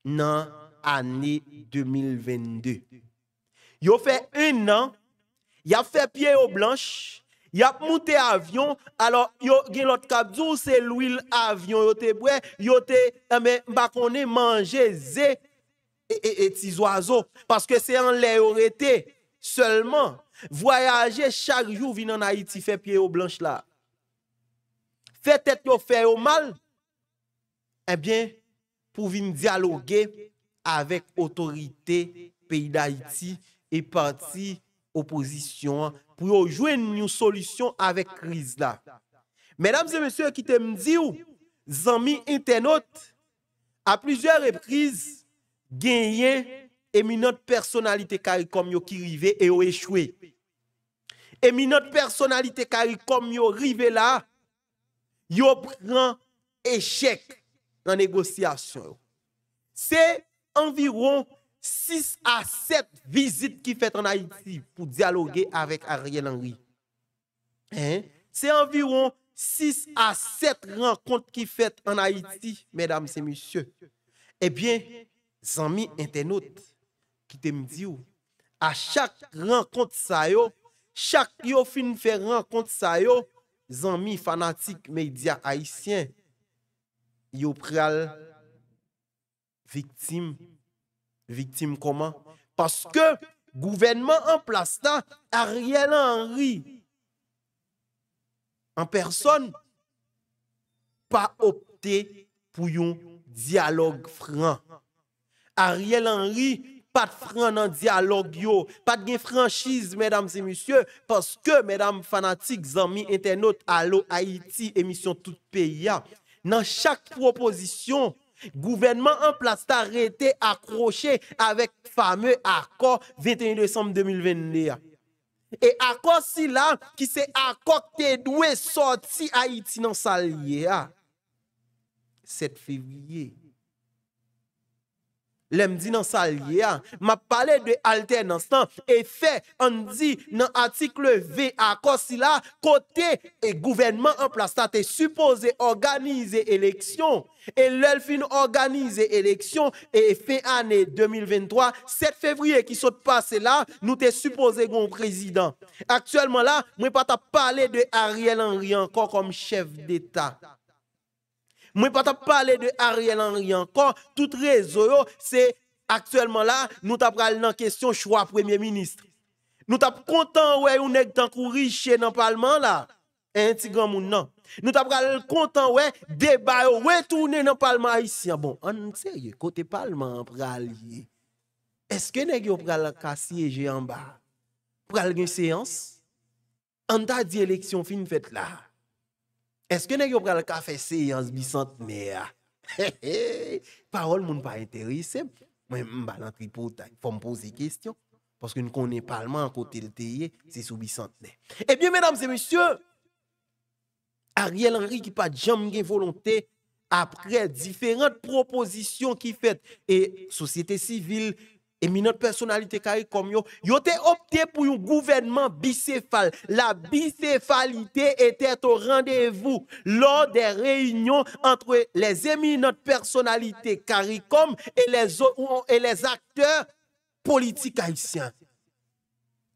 dans l'année 2022. Ils ont fait un an, ils ont fait pied aux blanches, y a monté avion alors a gen l'autre cap c'est l'huile avion yo te bois yo te eh, mais manger zé et petits e, oiseaux parce que c'est en l'air été seulement voyager chaque jour venir en Haïti faire pied au blanche là fait tête yo fait au mal eh bien pour venir dialoguer avec autorité pays d'Haïti et parti opposition pour jouer une solution avec crise là. Mesdames et messieurs qui t'aiment dire, amis internautes, à plusieurs reprises, gagné éminente personnalité comme yo qui rivé et yo échoué. Éminente personnalité comme yo rivé là, yo prend échec dans négociation. C'est environ 6 à 7 visites qui fait en Haïti pour dialoguer avec Ariel Henry. Hein? C'est environ 6 à 7 rencontres qui fait en Haïti, mesdames et messieurs. Eh bien, amis internautes qui te me dit à chaque rencontre ça yo, chaque yo fin fait rencontre ça yo, amis fanatiques médias haïtiens, yo pral victime Victime comment Parce que gouvernement en place Ariel Henry, en personne, pas opté pour un dialogue franc. Ariel Henry, pas de franc dans dialogue, pas de franchise, mesdames et messieurs, parce que, mesdames fanatiques, amis internautes, Allo Haïti, émission tout pays, dans chaque proposition, Gouvenman an plas ta rete akroche avek fame akor 21 Desemm 2020 le a. E akor sila ki se akor te dwe soti Haiti nan salye a. 7 Fevye. Lem di nan sal ye a, ma pale de alter nan stan, e fe an di nan atikle ve akos si la, kote e gouvenman an plasta te suppose organize eleksyon. E lel fin organize eleksyon, e fe ane 2023, 7 fevriye ki sote pase la, nou te suppose gon prezident. Aktuelman la, mwen pata pale de Ariel Henry anko kom chef deta. Mwen patap pale de Ariel Henry ankon, tout rezo yo, se aktuelman la, nou tap pral nan kesyon chwa premye ministre. Nou tap kontan wey ou neg tankou riche nan palman la, en tigran moun nan. Nou tap pral kontan wey, debay ou wey toune nan palman a isyan. Bon, an sè ye, kote palman pral ye, eske neg yo pral kasiye je anba? Pral gen seans? An ta di eleksyon fin fet la? Est-ce que nèg yo pral le café séance bicentenaire? Ah, parole n'est pas intéressé. Moi vais dans il faut me poser questions. parce que nous connaissons pas le monde à côté de TIE, c'est sous bicentenaire. Eh bien mesdames et messieurs, Ariel Henry qui pas jamais volonté après différentes propositions qui fait et société civile éminente personnalité carré comme yo, opté pour un gouvernement bicéphale. La bicéphalité était au rendez-vous lors des réunions entre les éminentes personnalités CARICOM et les, et les acteurs politiques haïtiens.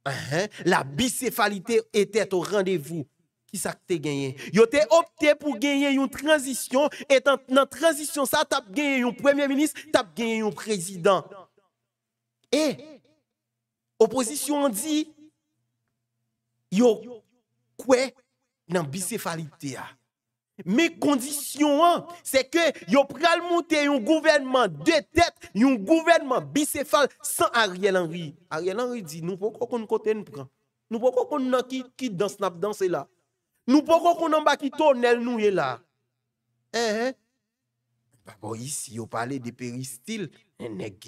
Uh-huh. La bicéphalité était au rendez-vous. Qui ça gagné? Yo ont opté pour gagner une transition et dans la transition ça, as gagné un premier ministre, tape gagné un président. Et opposition dit, yo quoi dans bicéphalité mais condition, c'est que yo pral un gouvernement de tête, un gouvernement bicéphale sans Ariel Henry. Ariel Henry dit nous pourquoi qu'on côté nous prend. Nous pourquoi qu'on qui qui danse n'a danser là. Nous pouvons qu'on en bas qui tonnel nous est là. Eh Bah bon ici on parlez de péristyle, Nèk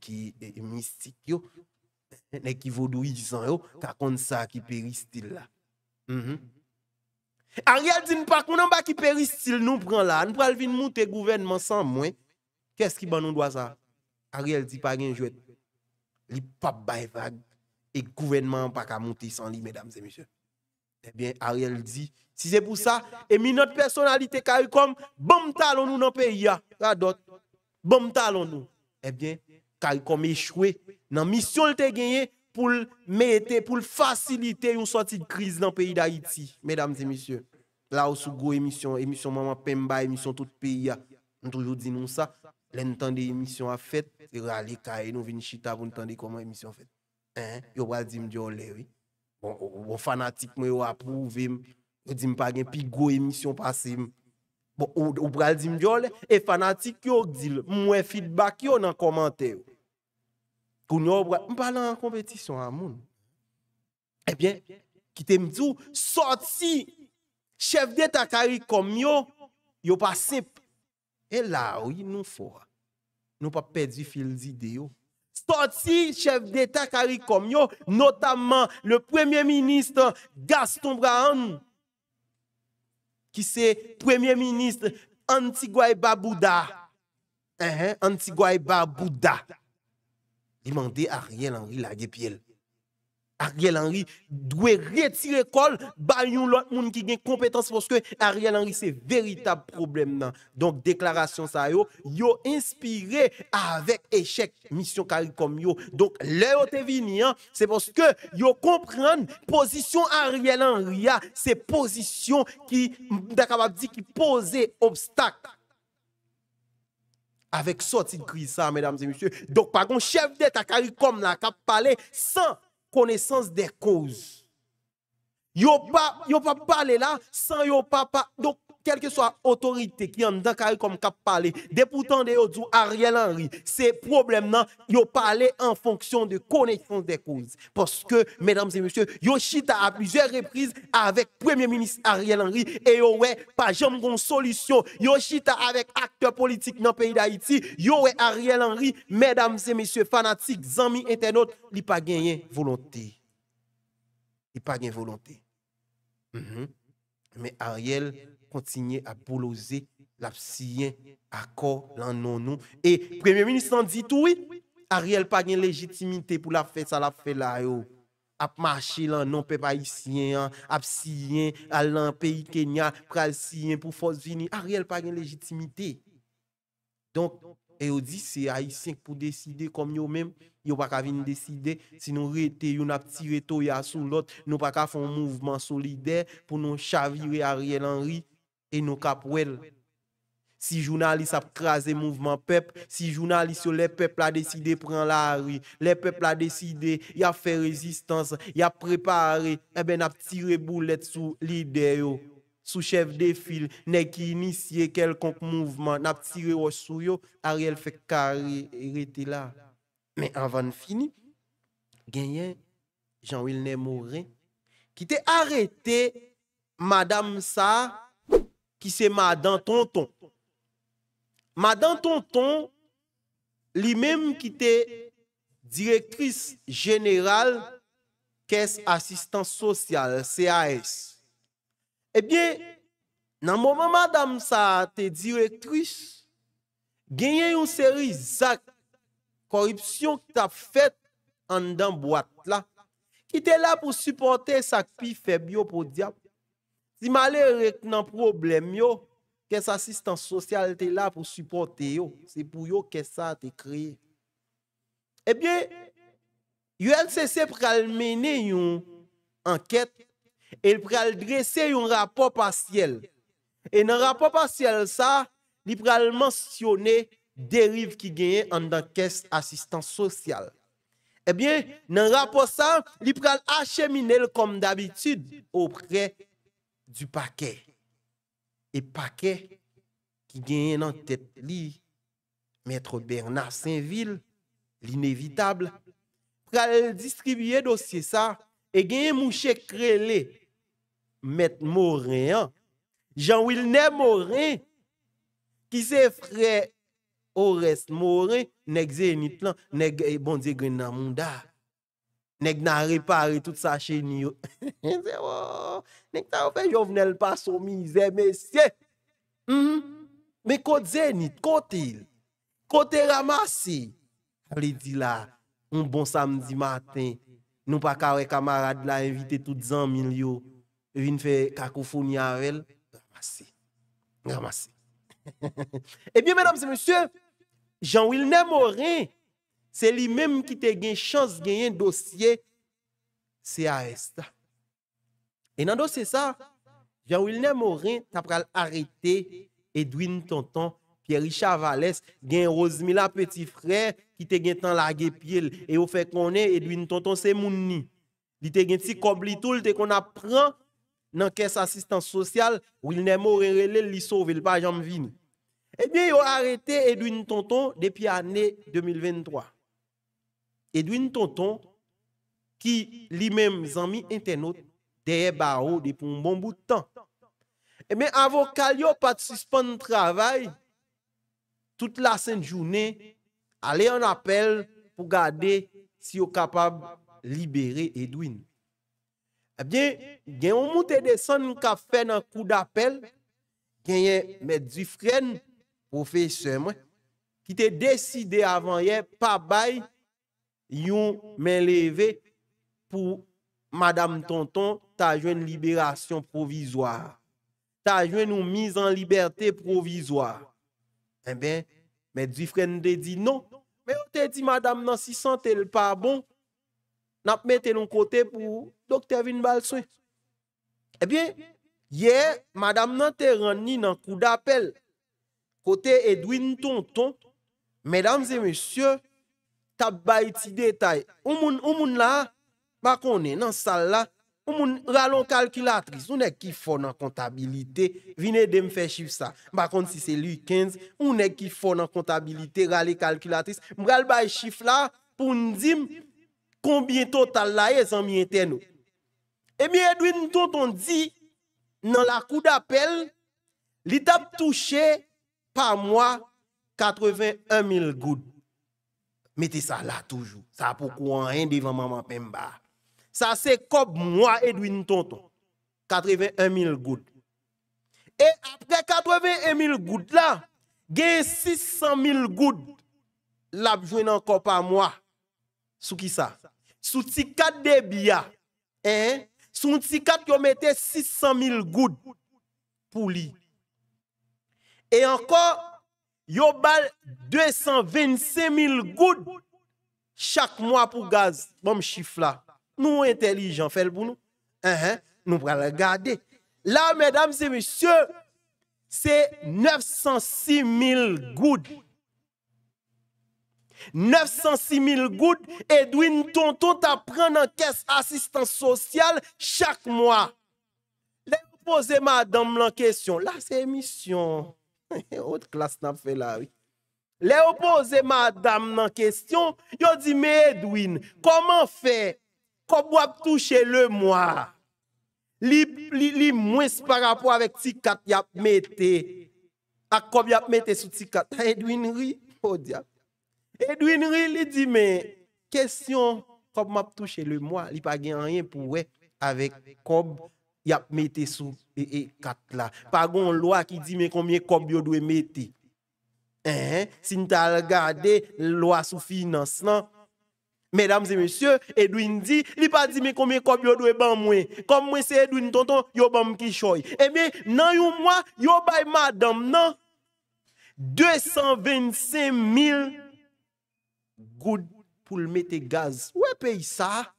ki e, e, mistik yo. Nèk ki vodou i jisan yo. Kwa kon sa ki peristil la. Mhm. Ariel di nou pa kon anba ki peristil nou pran la. Nou pral vin moute gouvernement san mwen. Kè skiban nou dwa sa? Ariel di pa genjouet. Li pap bay vag. E gouvernement pa ka moute san li, mèdames et mèche. Ebyen, eh Ariel di, si zè pou sa, e mi not personalite kwa yu kom, bom talo nou nan pe ya. La dot. bon talon nous. Eh bien, CARICOM échoué dans mission le gagnée pour mettre pour faciliter une sortie de crise dans le pays d'Haïti, mesdames et messieurs. Là où sous gros émission, émission maman Pemba, émission tout pays, nous toujours dit nous ça. L'entendre émission a fait, râler et nous venir chita pour entendre comment émission fait. Hein, yo va dire le, oui. Bon, bon fanatique moi approuve, yo dit pas gain plus gros émission passée. Bon, ou, ou pral di mdiol, e fanatik yo gdil, mwen feedback yo nan komante yo. Koun yo en compétition an kompetisyon an moun. Ebyen, kite mdou, sorti, chef d'état takari kom yo, yo pa sep. E la ou, nous fwa. Nou pa pedi fil di de yo. Sorti, chef d'état takari notamment le premier ministre Gaston Brown qui c'est Premier ministre Antigua et Barbuda. Hein, uh-huh, Antigua et Barbuda. Demandez à Ariel Henry Laguepiel. Ariel Henry doit retirer l'école, baillon l'autre monde qui gagne compétence parce que Ariel Henry c'est véritable problème Donc déclaration ça yo, yo inspiré avec échec mission CARICOM yo. Donc là te hein, c'est parce que yo comprendre position Ariel Henry hein, c'est position qui capable dit qui posait obstacle avec sortie de crise ça mesdames et messieurs donc par contre chef d'état CARICOM là qui parlé sans connaissance des causes. Yo pas, yo pas parler là sans yo papa Donc, quelle que soit autorité qui en dans comme cap parler des pourtant de Ariel Henry ces problèmes là a parlé en fonction de connaissance des causes parce que mesdames et messieurs Yoshita a à plusieurs reprises avec premier ministre Ariel Henry et ouais pas jamais une solution Yoshita avec acteurs politique dans le pays d'Haïti ouais Ariel Henry mesdames et messieurs fanatiques amis internautes il pas gagné volonté il pas gagné volonté mhm. mais Ariel kontinye ap boloze la psiyen akor lan non nou. E premye minist an ditou, a riel pa gen legitimite pou la fè sa la fè la yo. Ap mache lan non pep aisyen, ap psiyen al lan peyi Kenya, pral psiyen pou fòs vini, a riel pa gen legitimite. Donk, e yo di se aisyen pou deside kom yo menm, yo pa ka vini deside, si nou rete yon ap tire to ya sou lot, nou pa ka fon mouvman solide, pou nou chavire a riel an ri, et nous capouel. Si journaliste a crasé mouvement peuple, si journaliste les peuples a décidé prendre la rue, les peuples a décidé, il a fait résistance, il a préparé, eh ben a tiré boulette sous leader sous chef de file, n'est qui initié quelconque mouvement, n'a tiré au sous Ariel fait carré était là. Mais avant de finir, gagné Jean-Wilner Morin qui était arrêté madame ça ki se Madan Tonton. Madan Tonton, li menm ki te direktris general kes asistan sosyal, CAS. Ebyen, eh nan mouman Madan sa te direktris, genyen yon seri zak koripsyon ki ta fet an dan boat la, ki te la pou suporte sak pi febyo pou diap. Si malè rek nan problem yo, kes asistan sosyal te la pou supporte yo, se pou yo kes sa te kreye. Ebyen, yo el sese pral mene yon anket, el pral drese yon rapop asyel. E nan rapop asyel sa, li pral mansyone deriv ki genye an dan kes asistan sosyal. Ebyen, nan rapop sa, li pral achemine l kom dabitud opre asyel. Du pake, e pake ki genye nan tet li, mètre Bernard Saint-Ville, l'inevitable, pral distribye dosye sa, e genye mouche krele, mètre Moréan, jan wil ne Moré, ki se fre Orest Moré, nek zeyenit lan, nek e eh, bondye genye nan mounda. Nèg n'a réparé tout sa chez nous. Nèg t'a fait Jovenel pas son misère messieurs. Mais mm-hmm. côté ni côté côté ramassé. Allez dit là un bon samedi matin. Nous pas carré camarade l'a invité tout en milieu. Vin fait cacophonie avec Ramassé. Ramassé. Eh bien mesdames et messieurs, Jean-Wilner Morin c'est lui-même qui t'a gagné chance de un dossier CAS. Et dans le dossier ça, Jean-Wilner Morin a arrêté Edwin Tonton, Pierre-Richard Vallès, Rosemila Petit Frère qui t'a gagné tant lagué pied et au fait qu'on est Edwin Tonton c'est mon Il t'a un petit cobli tout le qu'on apprend dans la caisse assistance sociale, Wilner Morin a sauvé le pas jamais vini. Eh bien, il a arrêté Edwin Tonton depuis l'année 2023. Edwin tonton ki li mem zanmi entenot deye baro depon bon boutan. Emen eh avokal yo pat suspon nou travay tout la sen jounen ale an apel pou gade si yo kapab libere Edwin. Ebyen eh gen ou mouten desan nou ka fè nan kou d'apel gen yen medzi fren pou fè semen ki te deside avan yen pa baye yon men leve pou madame tonton tajwen liberasyon provizwar. Tajwen ou mizan liberte provizwar. E eh ben, men dwi fren de di non. Men ou te di madame nan si sante l pa bon nap mette loun kote pou dokte vin bal swen. E ben, ye, madame nan te ranni nan kou da apel kote Edwin tonton, medamze monsye, Ta bay ti detay. O moun la, bako ne, nan sal la, o moun ralon kalkulatris, ou ne ki fò nan kontabilite, vine dem fè chif sa. Bakon si se lui 15, ou ne ki fò nan kontabilite, ralé kalkulatris, mou ral bay chif la, pou n'zim, konbien total la ye zan miye ten nou. E mi Edwin Ntoton di, nan la kou d'apel, li tap touche pa mwa 81 mil goud. mettez ça là toujours. Ça pour ah. quoi rien devant maman Pemba. Ça c'est comme moi, Edwin Tonton. 81 000 gouttes. Et après 81 000 gouttes là, gain 600 000 gouttes. L'a joué encore par moi. Sous qui ça? Sous ti 4 débia. Sous ti 4 ont mettez 600 000 gouttes pour lui. Et encore yo bal 225 000 gouttes chaque mois pour gaz. Bon chiffre là. Nous intelligents, fait pour nous. Uh-huh. Nous allons regarder. Là, mesdames et messieurs, c'est 906 000 gouttes. 906 000 gouttes, Edwin Tonton t'apprend en caisse assistance sociale chaque mois. Laisse poser madame la question. Là, c'est mission. Ot klas nan fe la wi. Le yo pose ma dam nan kestyon, yo di me Edwin, koman fe? Kob wap touche le mwa. Li mwes par rapport avek tikat yap mete. Ak kob yap mete sou tikat. Edwin ri, o oh, di ap. Edwin ri li di me, kestyon, kob wap touche le mwa. Li pa gen anyen pou we avek kob. Yap mete sou e e kat la. Pagon lwa ki di me koumye koum yo dwe mete. Eh, si nita al gade lwa sou finans nan. Medam ze monsye, Edwin di, li pa di me koumye koum yo dwe ban mwen. Koum mwen se Edwin tonton, yo ban mwen ki choy. Ebe eh nan yon mwa, yo bay madam nan. 225 mil goud pou lwete gaz. Ou e pey sa a?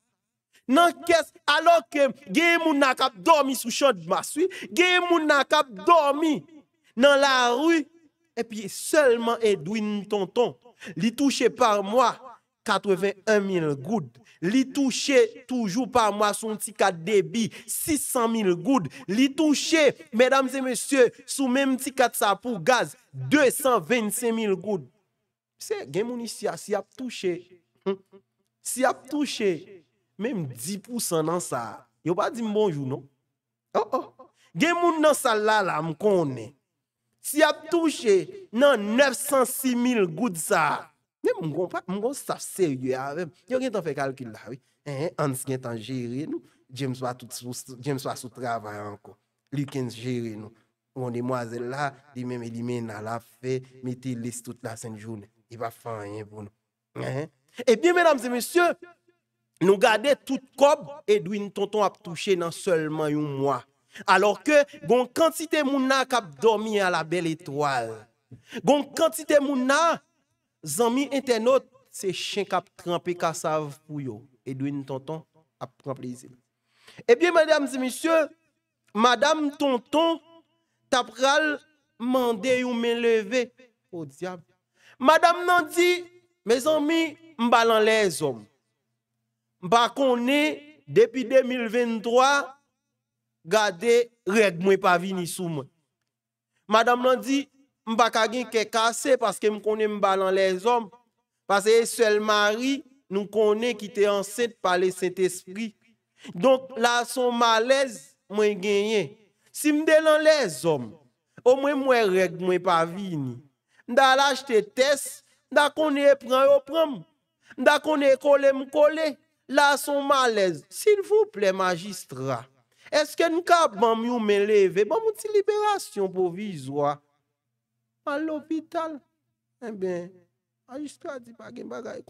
alors que Game dormi sous chaud masui Game a dormi dans la rue et puis seulement Edwin Tonton il touché par moi 81 000 good Il touché toujours par moi son petit 4 débit 600 000 good lit touché mesdames et messieurs sous même petit ça pour gaz 225 000 good c'est Game un a touché hmm, a touché même 10% dans ça, yo pas dit bonjour non. Oh oh. oh. Gen moun dans ça là Si a touché dans 906 000 gouttes ça. Mais mon pas mon staff sérieux Yo gen t'en fait calcul là oui. Hein, Hans gen géré nous. James va tout James va sous travail encore. Lukens géré nous. On demoiselle là, m'a même éliminé à la fait, mettez liste toute la sainte journée. Il va faire rien pour nous. Eh, eh. bien mesdames et messieurs, Nou gade tout kob Edwin Tonton ap touche nan selman yon mwa. Alor ke gong kantite mou na kap dormi a la bel etoal. Gong kantite mou na, zanmi ente not se chen kap trampi kasa av pou yo. Edwin Tonton ap pranpleze. E eh biye madame zi misyo, madame Tonton tapral mande yon men leve o diyab. Madame nan di, me zanmi mbalan le zonm. pas connais depuis 2023 garder règle moi pas venir sous moi. Madame l'a dit m'pa ka gen ke cassé parce que me connais balan les hommes parce que seul mari nous connaît qui était enceinte par le Saint-Esprit. Donc là son malaise moi gagné. Si me dans les hommes au moins moi règle moi pas venir. M'da l'acheter test, m'da connais prend yo prend. M'da connais coller m'coller. La son malez, s'il vous plè magistrat, eske nou ka bambi ou me leve, bambi ou ti liberasyon pou vizwa, an l'opital, en eh ben, magistrat di bagen bagay,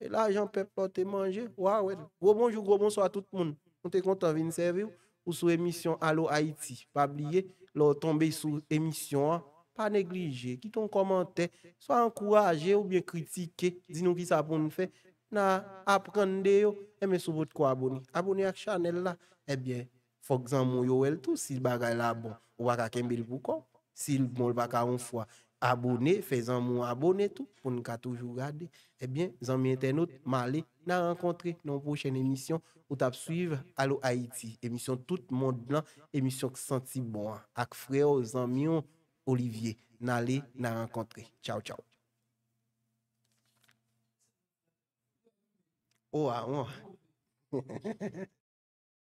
e la jan pe plote manje, wawen, wou bonjou, wou bonjou a tout moun, moun te kontan vi nseve, ou sou emisyon, alo Haiti, pa bliye, lor tombe sou emisyon, pa neglije, kiton komante, swa ankouraje ou bien kritike, di nou ki sa pou nou fe, na apprendre yo, et mais sous votre quoi abonner. Abonner à la là, eh bien, faut que vous yo tout si bagay là bon, ou pas kembel pour quoi. Si le bon pas une fois abonné, faisant mon abonné tout pour nous toujours regarder. Eh bien, amis internautes, malé, n'a rencontré dans prochaine émission ou tap suivre Allo Haïti, émission tout monde blanc émission qui senti bon ak frère aux amis Olivier, n'allez n'a rencontré. Ciao ciao. oh a honra.